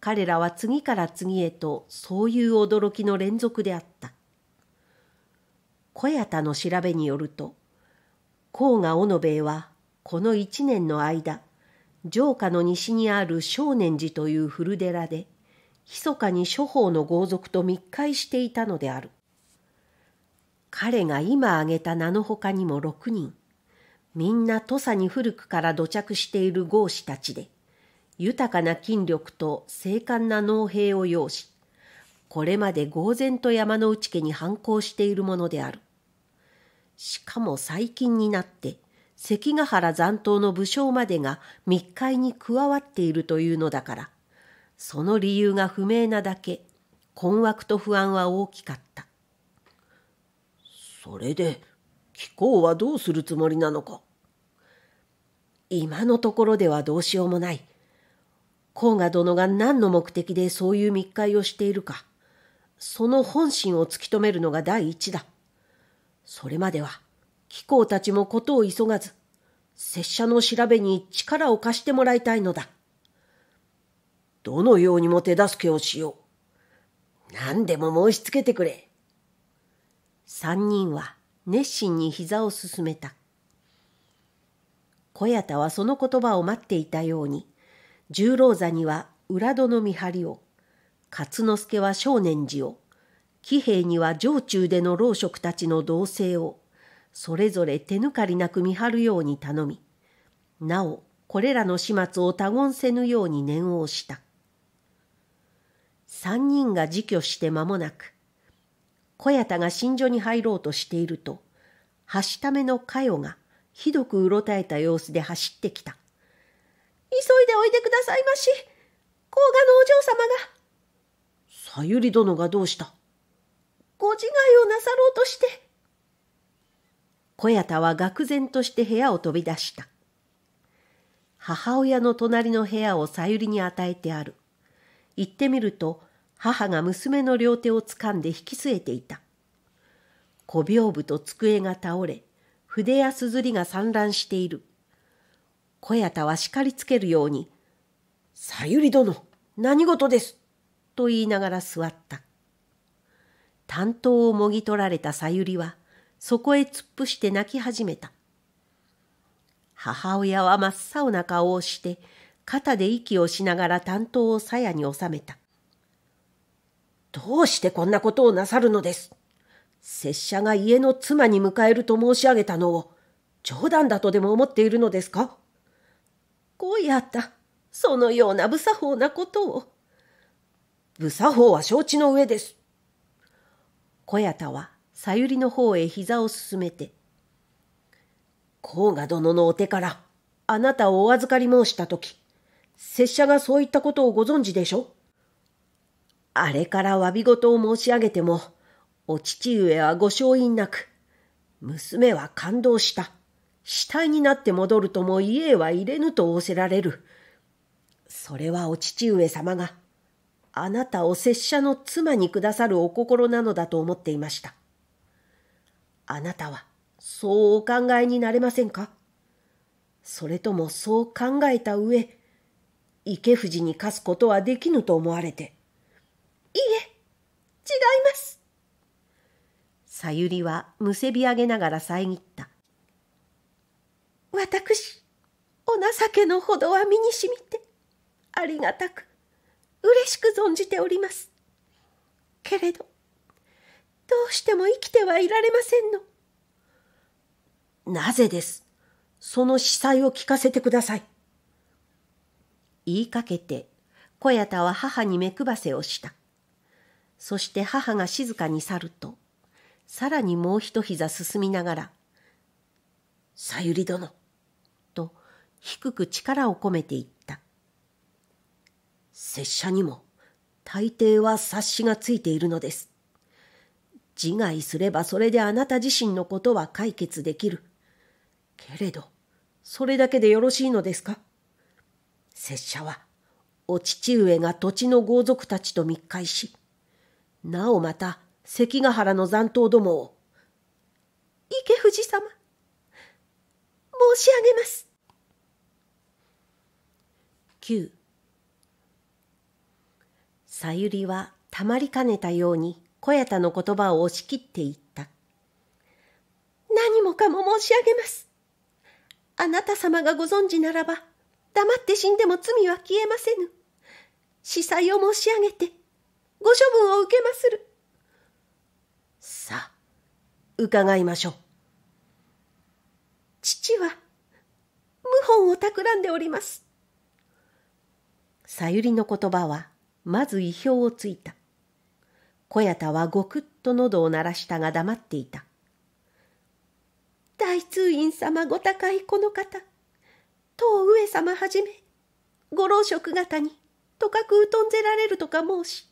彼らは次から次へとそういう驚きの連続であった。小屋田の調べによると、甲賀小野兵衛はこの一年の間、城下の西にある少年寺という古寺で、密かに諸法の豪族と密会していたのである。彼が今挙げた名の他にも六人、みんな土佐に古くから土着している豪士たちで、豊かな筋力と精悍な農兵を要し、これまで呆然と山の内家に反抗しているものである。しかも最近になって、関ヶ原残党の武将までが密会に加わっているというのだから、その理由が不明なだけ、困惑と不安は大きかった。それで貴公はどうするつもりなのか今のところではどうしようもない。甲賀殿が何の目的でそういう密会をしているか、その本心を突き止めるのが第一だ。それまでは、貴公たちも事を急がず、拙者の調べに力を貸してもらいたいのだ。どのようにも手助けをしよう。何でも申し付けてくれ。三人は熱心に膝を進めた。小屋田はその言葉を待っていたように、十郎座には裏戸の見張りを、勝之助は少年寺を、騎兵には城中での老職たちの同棲を、それぞれ手抜かりなく見張るように頼み、なお、これらの始末を他言せぬように念を押した。三人が自挙して間もなく、小屋田が新所に入ろうとしていると、はしための佳代がひどくうろたえた様子で走ってきた。急いでおいでくださいまし。甲賀のお嬢様が。さゆり殿がどうしたご自害をなさろうとして。小屋田は愕然として部屋を飛び出した。母親の隣の部屋をさゆりに与えてある。行ってみると、母が娘の両手をつかんで引き据えていた。小屏風と机が倒れ、筆やすずりが散乱している。小屋田は叱りつけるように、さゆり殿、何事ですと言いながら座った。担当をもぎ取られたさゆりは、そこへ突っ伏して泣き始めた。母親は真っ青な顔をして、肩で息をしながら担当を鞘に収めた。どうしてこんなことをなさるのです。拙者が家の妻に迎えると申し上げたのを、冗談だとでも思っているのですかこうやった。そのような無作法なことを。無作法は承知の上です。小屋田はさゆりの方へ膝を進めて、甲賀殿のお手からあなたをお預かり申したとき、拙者がそういったことをご存知でしょあれから詫び事を申し上げても、お父上はご承認なく、娘は感動した。死体になって戻るとも家へは入れぬと仰せられる。それはお父上様が、あなたを拙者の妻にくださるお心なのだと思っていました。あなたは、そうお考えになれませんかそれともそう考えた上、池藤に貸すことはできぬと思われて。いえ、違います。さゆりはむせび上げながら遮った。私、お情けのほどは身にしみて、ありがたく、嬉しく存じております。けれど、どうしても生きてはいられませんの。なぜです。その司祭を聞かせてください。言いかけて、小屋田は母に目配せをした。そして母が静かに去ると、さらにもう一膝進みながら、さゆり殿、と低く力を込めて言った。拙者にも大抵は察しがついているのです。自害すればそれであなた自身のことは解決できる。けれど、それだけでよろしいのですか拙者は、お父上が土地の豪族たちと密会し、なおまた、関ヶ原の残党どもを。池藤様、申し上げます。九。さゆりはたまりかねたように小屋田の言葉を押し切っていった。何もかも申し上げます。あなた様がご存知ならば、黙って死んでも罪は消えませぬ。司祭を申し上げて、ご処分を受けまする。さあ、伺いましょう。父は、謀反を企んでおります。さゆりの言葉は、まず意表をついた。小屋田はごくっと喉を鳴らしたが黙っていた。大通院様ご高いこの方、当上様はじめ、ご老職方に、とかくとんぜられるとか申し、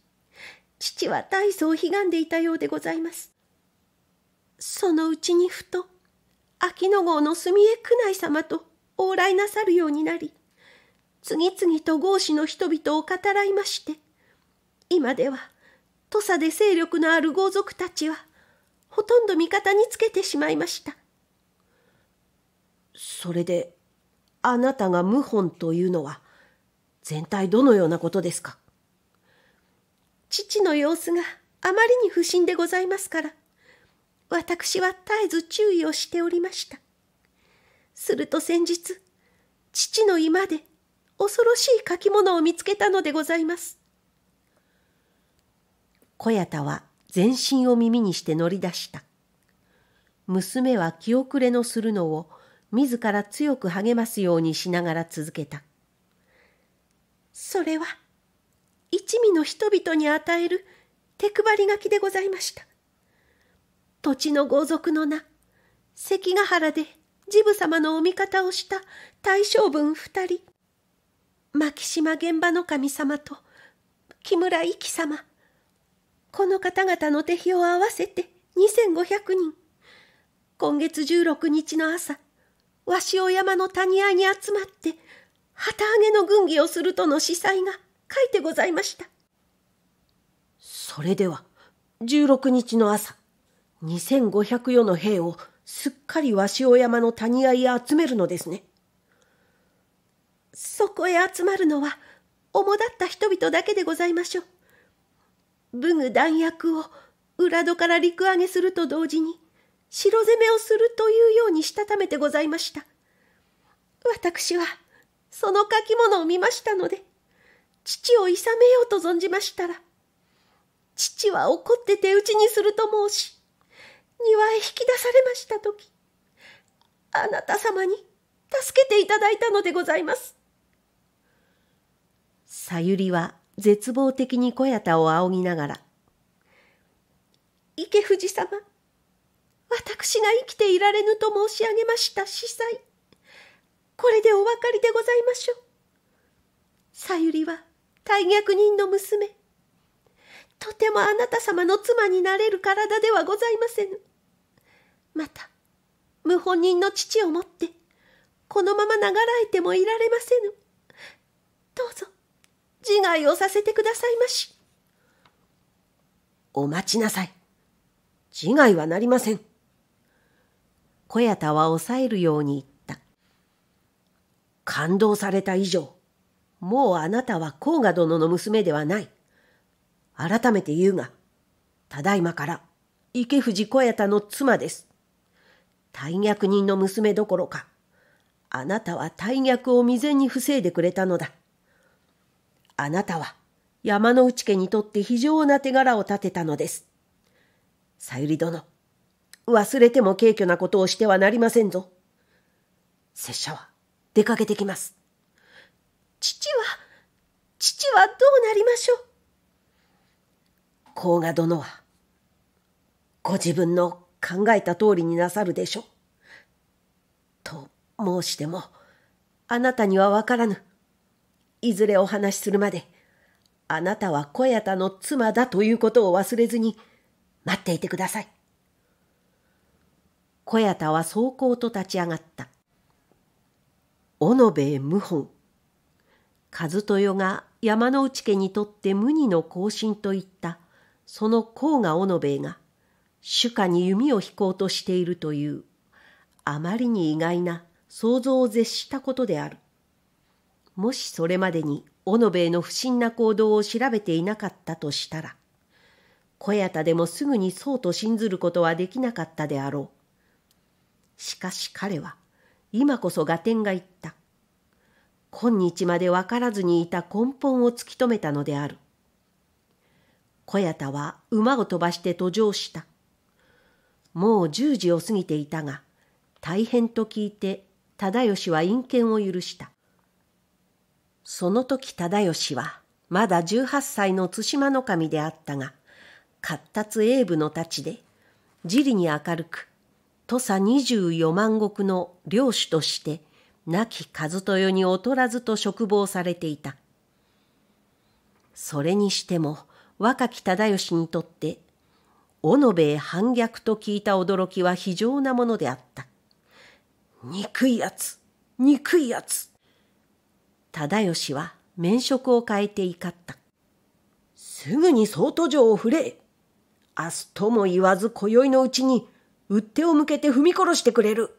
父は大層悲願でいたようでございます。そのうちにふと、秋野郷の墨江宮内様と往来なさるようになり、次々と豪士の人々を語らいまして、今では土佐で勢力のある豪族たちは、ほとんど味方につけてしまいました。それで、あなたが謀反というのは、全体どのようなことですか父の様子があまりに不審でございますから、私は絶えず注意をしておりました。すると先日、父の居間で恐ろしい書き物を見つけたのでございます。小谷田は全身を耳にして乗り出した。娘は気遅れのするのを自ら強く励ますようにしながら続けた。それは、一味の人々に与える手配り書きでございました。土地の豪族の名、関ヶ原でジブ様のお味方をした大将軍二人、牧島現場の神様と木村一輝様、この方々の手費を合わせて2500人、今月16日の朝、鷲尾山の谷合に集まって、旗揚げの軍議をするとの司祭が、書いてございましたそれでは16日の朝2500余の兵をすっかり鷲尾山の谷合へ集めるのですねそこへ集まるのは主だった人々だけでございましょう武具弾薬を裏戸から陸揚げすると同時に城攻めをするというようにしたためてございました私はその書き物を見ましたので父をいさめようと存じましたら、父は怒って手打ちにすると申し、庭へ引き出されました時、あなた様に助けていただいたのでございます。さゆりは絶望的に小屋田を仰ぎながら、池藤様、私が生きていられぬと申し上げました司祭。これでお分かりでございましょう。さゆりは大逆人の娘。とてもあなた様の妻になれる体ではございませぬ。また、謀反人の父をもって、このまま長らえてもいられませぬ。どうぞ、自害をさせてくださいまし。お待ちなさい。自害はなりません。小屋田は抑えるように言った。感動された以上、もうあなたは甲賀殿の娘ではない。改めて言うが、ただいまから、池藤小屋田の妻です。大逆人の娘どころか、あなたは大逆を未然に防いでくれたのだ。あなたは山之内家にとって非常な手柄を立てたのです。さゆり殿、忘れても軽挙なことをしてはなりませんぞ。拙者は出かけてきます。父は、父はどうなりましょう甲賀殿は、ご自分の考えた通りになさるでしょう。と申しても、あなたにはわからぬ。いずれお話しするまで、あなたは小屋田の妻だということを忘れずに、待っていてください。小屋田は走行と立ち上がった。尾野兵謀反。和豊が山之内家にとって無二の後進といったその甲賀小野兵衛が主家に弓を引こうとしているというあまりに意外な想像を絶したことである。もしそれまでに小野兵衛の不審な行動を調べていなかったとしたら小屋田でもすぐにそうと信ずることはできなかったであろう。しかし彼は今こそ合点がいった今日まで分からずにいた根本を突き止めたのである。小屋田は馬を飛ばして途上した。もう十時を過ぎていたが、大変と聞いて、忠義は陰険を許した。その時忠義は、まだ十八歳の対馬の神であったが、活達英武の太刀で、地理に明るく、土佐二十四万石の領主として、亡き和豊に劣らずと嘱望されていた。それにしても若き忠義にとっておのべえ反逆と聞いた驚きは非常なものであった。憎いやつ憎いやつ忠義は免職を変えて怒った。すぐに総都城を触れ明日とも言わず今宵のうちに、うってを向けて踏み殺してくれる。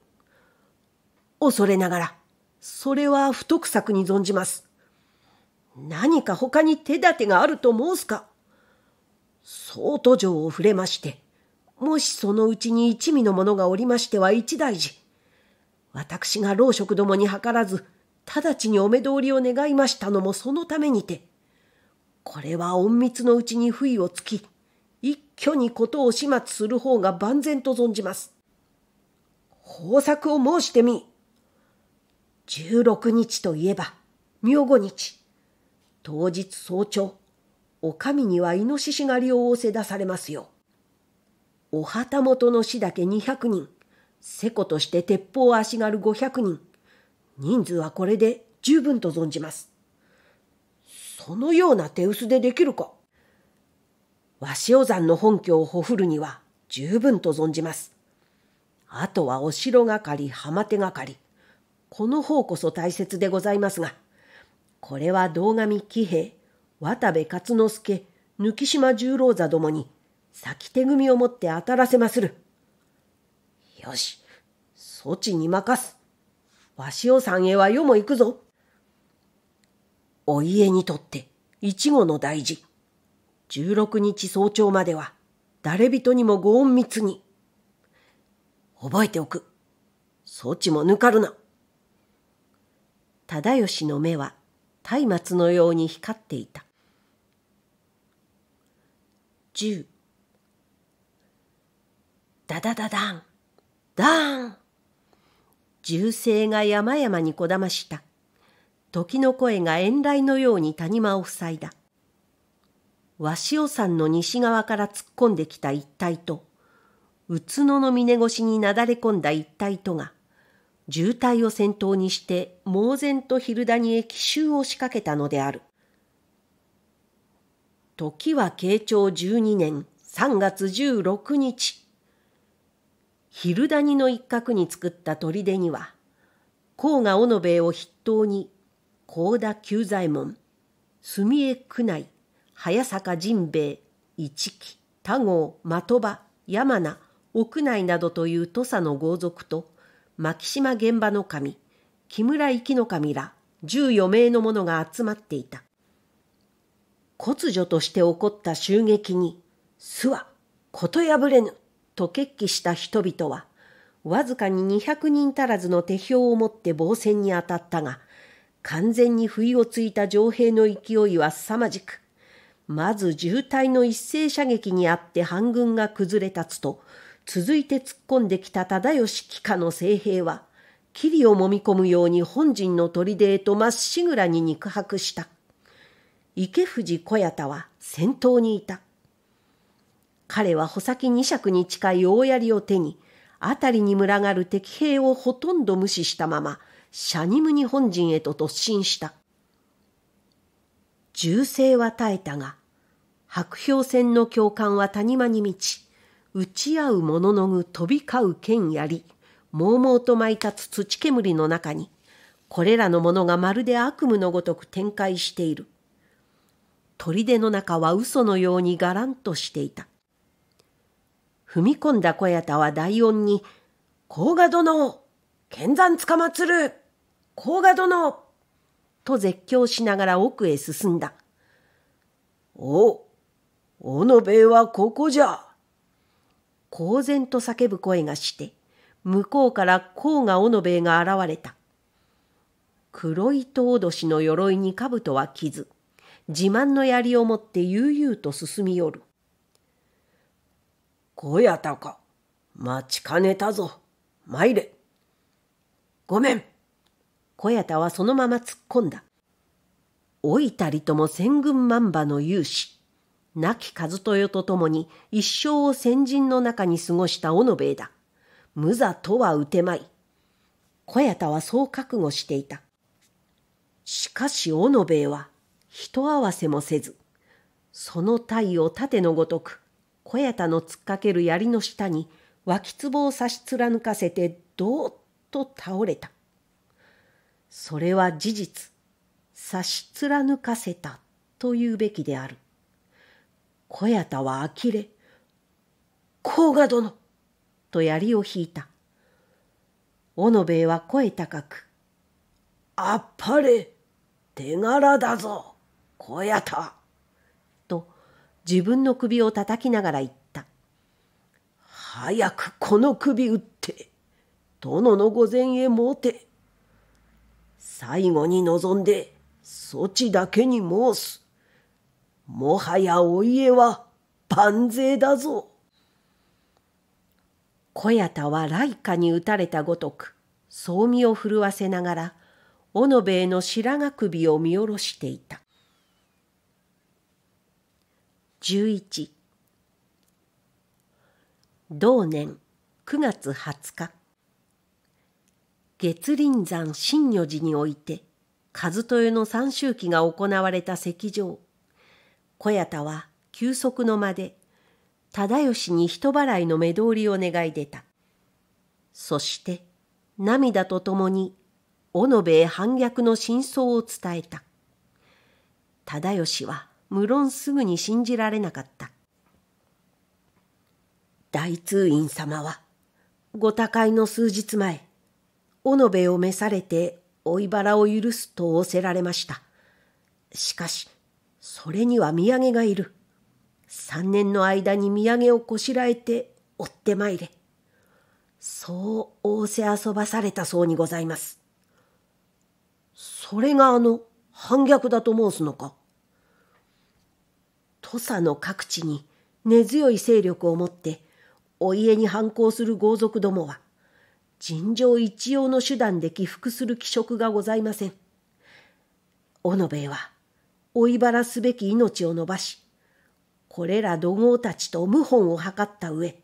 恐れながら、それは不得策に存じます。何か他に手立てがあると申すか。相途城を触れまして、もしそのうちに一味の者がおりましては一大事。私が老職どもに計らず、直ちにお目通りを願いましたのもそのためにて、これは隠密のうちに不意をつき、一挙に事を始末する方が万全と存じます。方策を申してみ。16日といえば、明後日。当日早朝、お上にはイノシシ狩りを仰せ出されますよ。お旗本の死だけ200人、瀬古として鉄砲足軽500人、人数はこれで十分と存じます。そのような手薄でできるか。鷲尾山の本拠をほふるには十分と存じます。あとはお城係、浜手係、この方こそ大切でございますが、これは堂上喜兵衛、渡部勝之助、貫島十郎座どもに、先手組を持って当たらせまする。よし、そちに任す。わしをんへは世も行くぞ。お家にとって、一語の大事。十六日早朝までは、誰人にもご隠密に。覚えておく。そちもぬかるな。忠義の目は松明のように光っていた。10ダダダダンダーン銃声が山々にこだました。時の声が遠雷のように谷間を塞いだ。鷲尾山の西側から突っ込んできた一帯と、宇都の峰越しになだれ込んだ一帯とが、渋滞を先頭にして猛然と昼ルダニへ奇襲を仕掛けたのである。時は慶長12年3月16日。昼谷の一角に作った砦には、甲賀尾兵衛を筆頭に、甲田久左衛門、住江区内、早坂陣兵衛、一木、田郷、的場、山名、屋内などという土佐の豪族と、牧島現場の神、木村生の神ら14名の者が集まっていた。突如として起こった襲撃に、巣は、こと破れぬ、と決起した人々は、わずかに200人足らずの手表を持って防戦に当たったが、完全に不意をついた城兵の勢いは凄まじく、まず渋滞の一斉射撃にあって反軍が崩れ立つと、続いて突っ込んできた忠義騎下の聖兵は、霧をもみ込むように本陣の砦へとまっしぐらに肉薄した。池藤小屋田は先頭にいた。彼は穂先二尺に近い大槍を手に、辺りに群がる敵兵をほとんど無視したまま、シャニムニ本陣へと突進した。銃声は耐えたが、白氷船の教官は谷間に満ち、打ち合う者の具飛び交う剣やり、もうもうと巻いた土煙の中に、これらのものがまるで悪夢のごとく展開している。砦の中は嘘のようにがらんとしていた。踏み込んだ小屋田は大音に、甲賀殿剣山つかまつる甲賀殿と絶叫しながら奥へ進んだ。お、おのべえはここじゃ。公然と叫ぶ声がして、向こうから甲賀小兵衛が現れた。黒いとおしの鎧に兜は傷、自慢の槍を持って悠々と進み寄る。小屋たか、待ちかねたぞ、参れ。ごめん。小屋田はそのまま突っ込んだ。老いたりとも千軍万馬の勇士。亡き和豊と共に一生を先人の中に過ごした小野兵衛だ。無座とは打てまい。小屋田はそう覚悟していた。しかし小野兵衛は人合わせもせず、その体を盾のごとく、小屋田の突っかける槍の下に脇壺を差し貫かせてどーっと倒れた。それは事実、差し貫かせたというべきである。小屋田は呆れ、甲賀殿と槍を引いた。小野兵衛は声高く、あっぱれ手柄だぞ小屋田と自分の首を叩きながら言った。早くこの首打って、殿の御前へ持て。最後に望んで、そちだけに申す。もはやお家は万税だぞ。小屋田は来下に打たれたごとく、葬儀を震わせながら、小野兵衛の白髪首を見下ろしていた。十一。同年9月20日月輪山新如寺において和豊の三周忌が行われた石上小屋田は休息の間で忠義に人払いの目通りを願い出た。そして涙とともに小野部へ反逆の真相を伝えた。忠義は無論すぐに信じられなかった。大通院様はご他界の数日前、小野部を召されて追い腹を許すと仰せられました。しかし、それには土産がいる。三年の間に土産をこしらえて追ってまいれ。そう仰せ遊ばされたそうにございます。それがあの反逆だと申すのか。土佐の各地に根強い勢力を持ってお家に反抗する豪族どもは尋常一様の手段で起伏する気色がございません。おのべえは追いばらすべき命を伸ばし、これら怒号たちと謀反を図った上、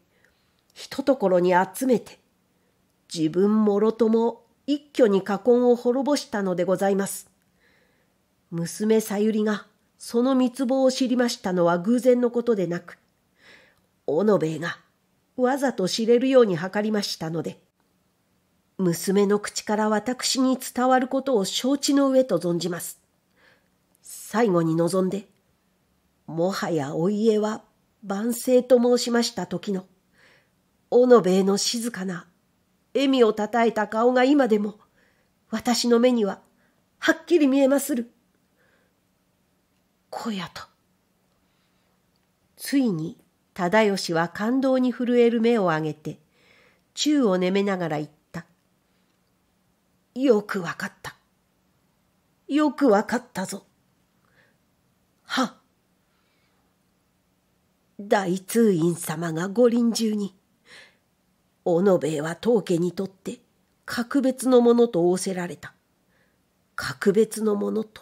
ひとところに集めて、自分もろとも一挙に禍根を滅ぼしたのでございます。娘さゆりがその密謀を知りましたのは偶然のことでなく、おのべえがわざと知れるように図りましたので、娘の口から私に伝わることを承知の上と存じます。最後に望んで、もはやお家は万世と申しました時の、おのべえの静かな笑みをたたえた顔が今でも私の目にははっきり見えまする。こやと。ついに忠義は感動に震える目を上げて、宙をねめながら言った。よくわかった。よくわかったぞ。は大通院様が五臨中に小野兵衛は当家にとって格別のものと仰せられた格別のものと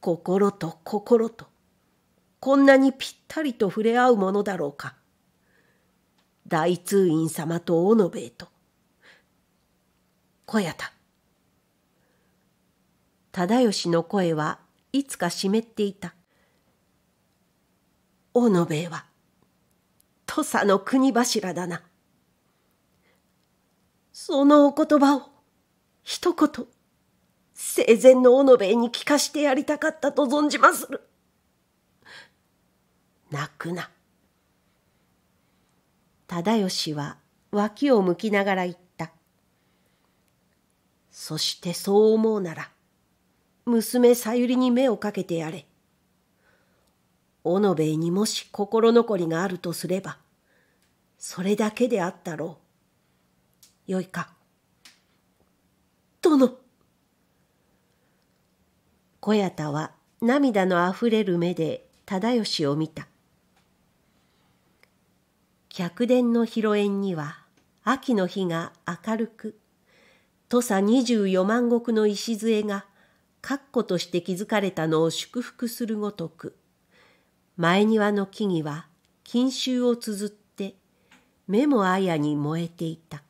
心と心とこんなにぴったりと触れ合うものだろうか大通院様と小野兵衛と小屋田忠義の声はいつか湿っていた小野兵衛は土佐の国柱だなそのお言葉を一言生前の小野兵衛に聞かしてやりたかったと存じまする泣くな忠義は脇を向きながら言ったそしてそう思うなら娘さゆりに目をかけてやれ。おのべ衛にもし心残りがあるとすれば、それだけであったろう。よいか。殿小屋田は涙のあふれる目で忠義を見た。客殿の広縁には秋の日が明るく、土佐二十四万石の礎が確固として築かれたのを祝福するごとく、前庭の木々は禁秋を綴って目もあやに燃えていた。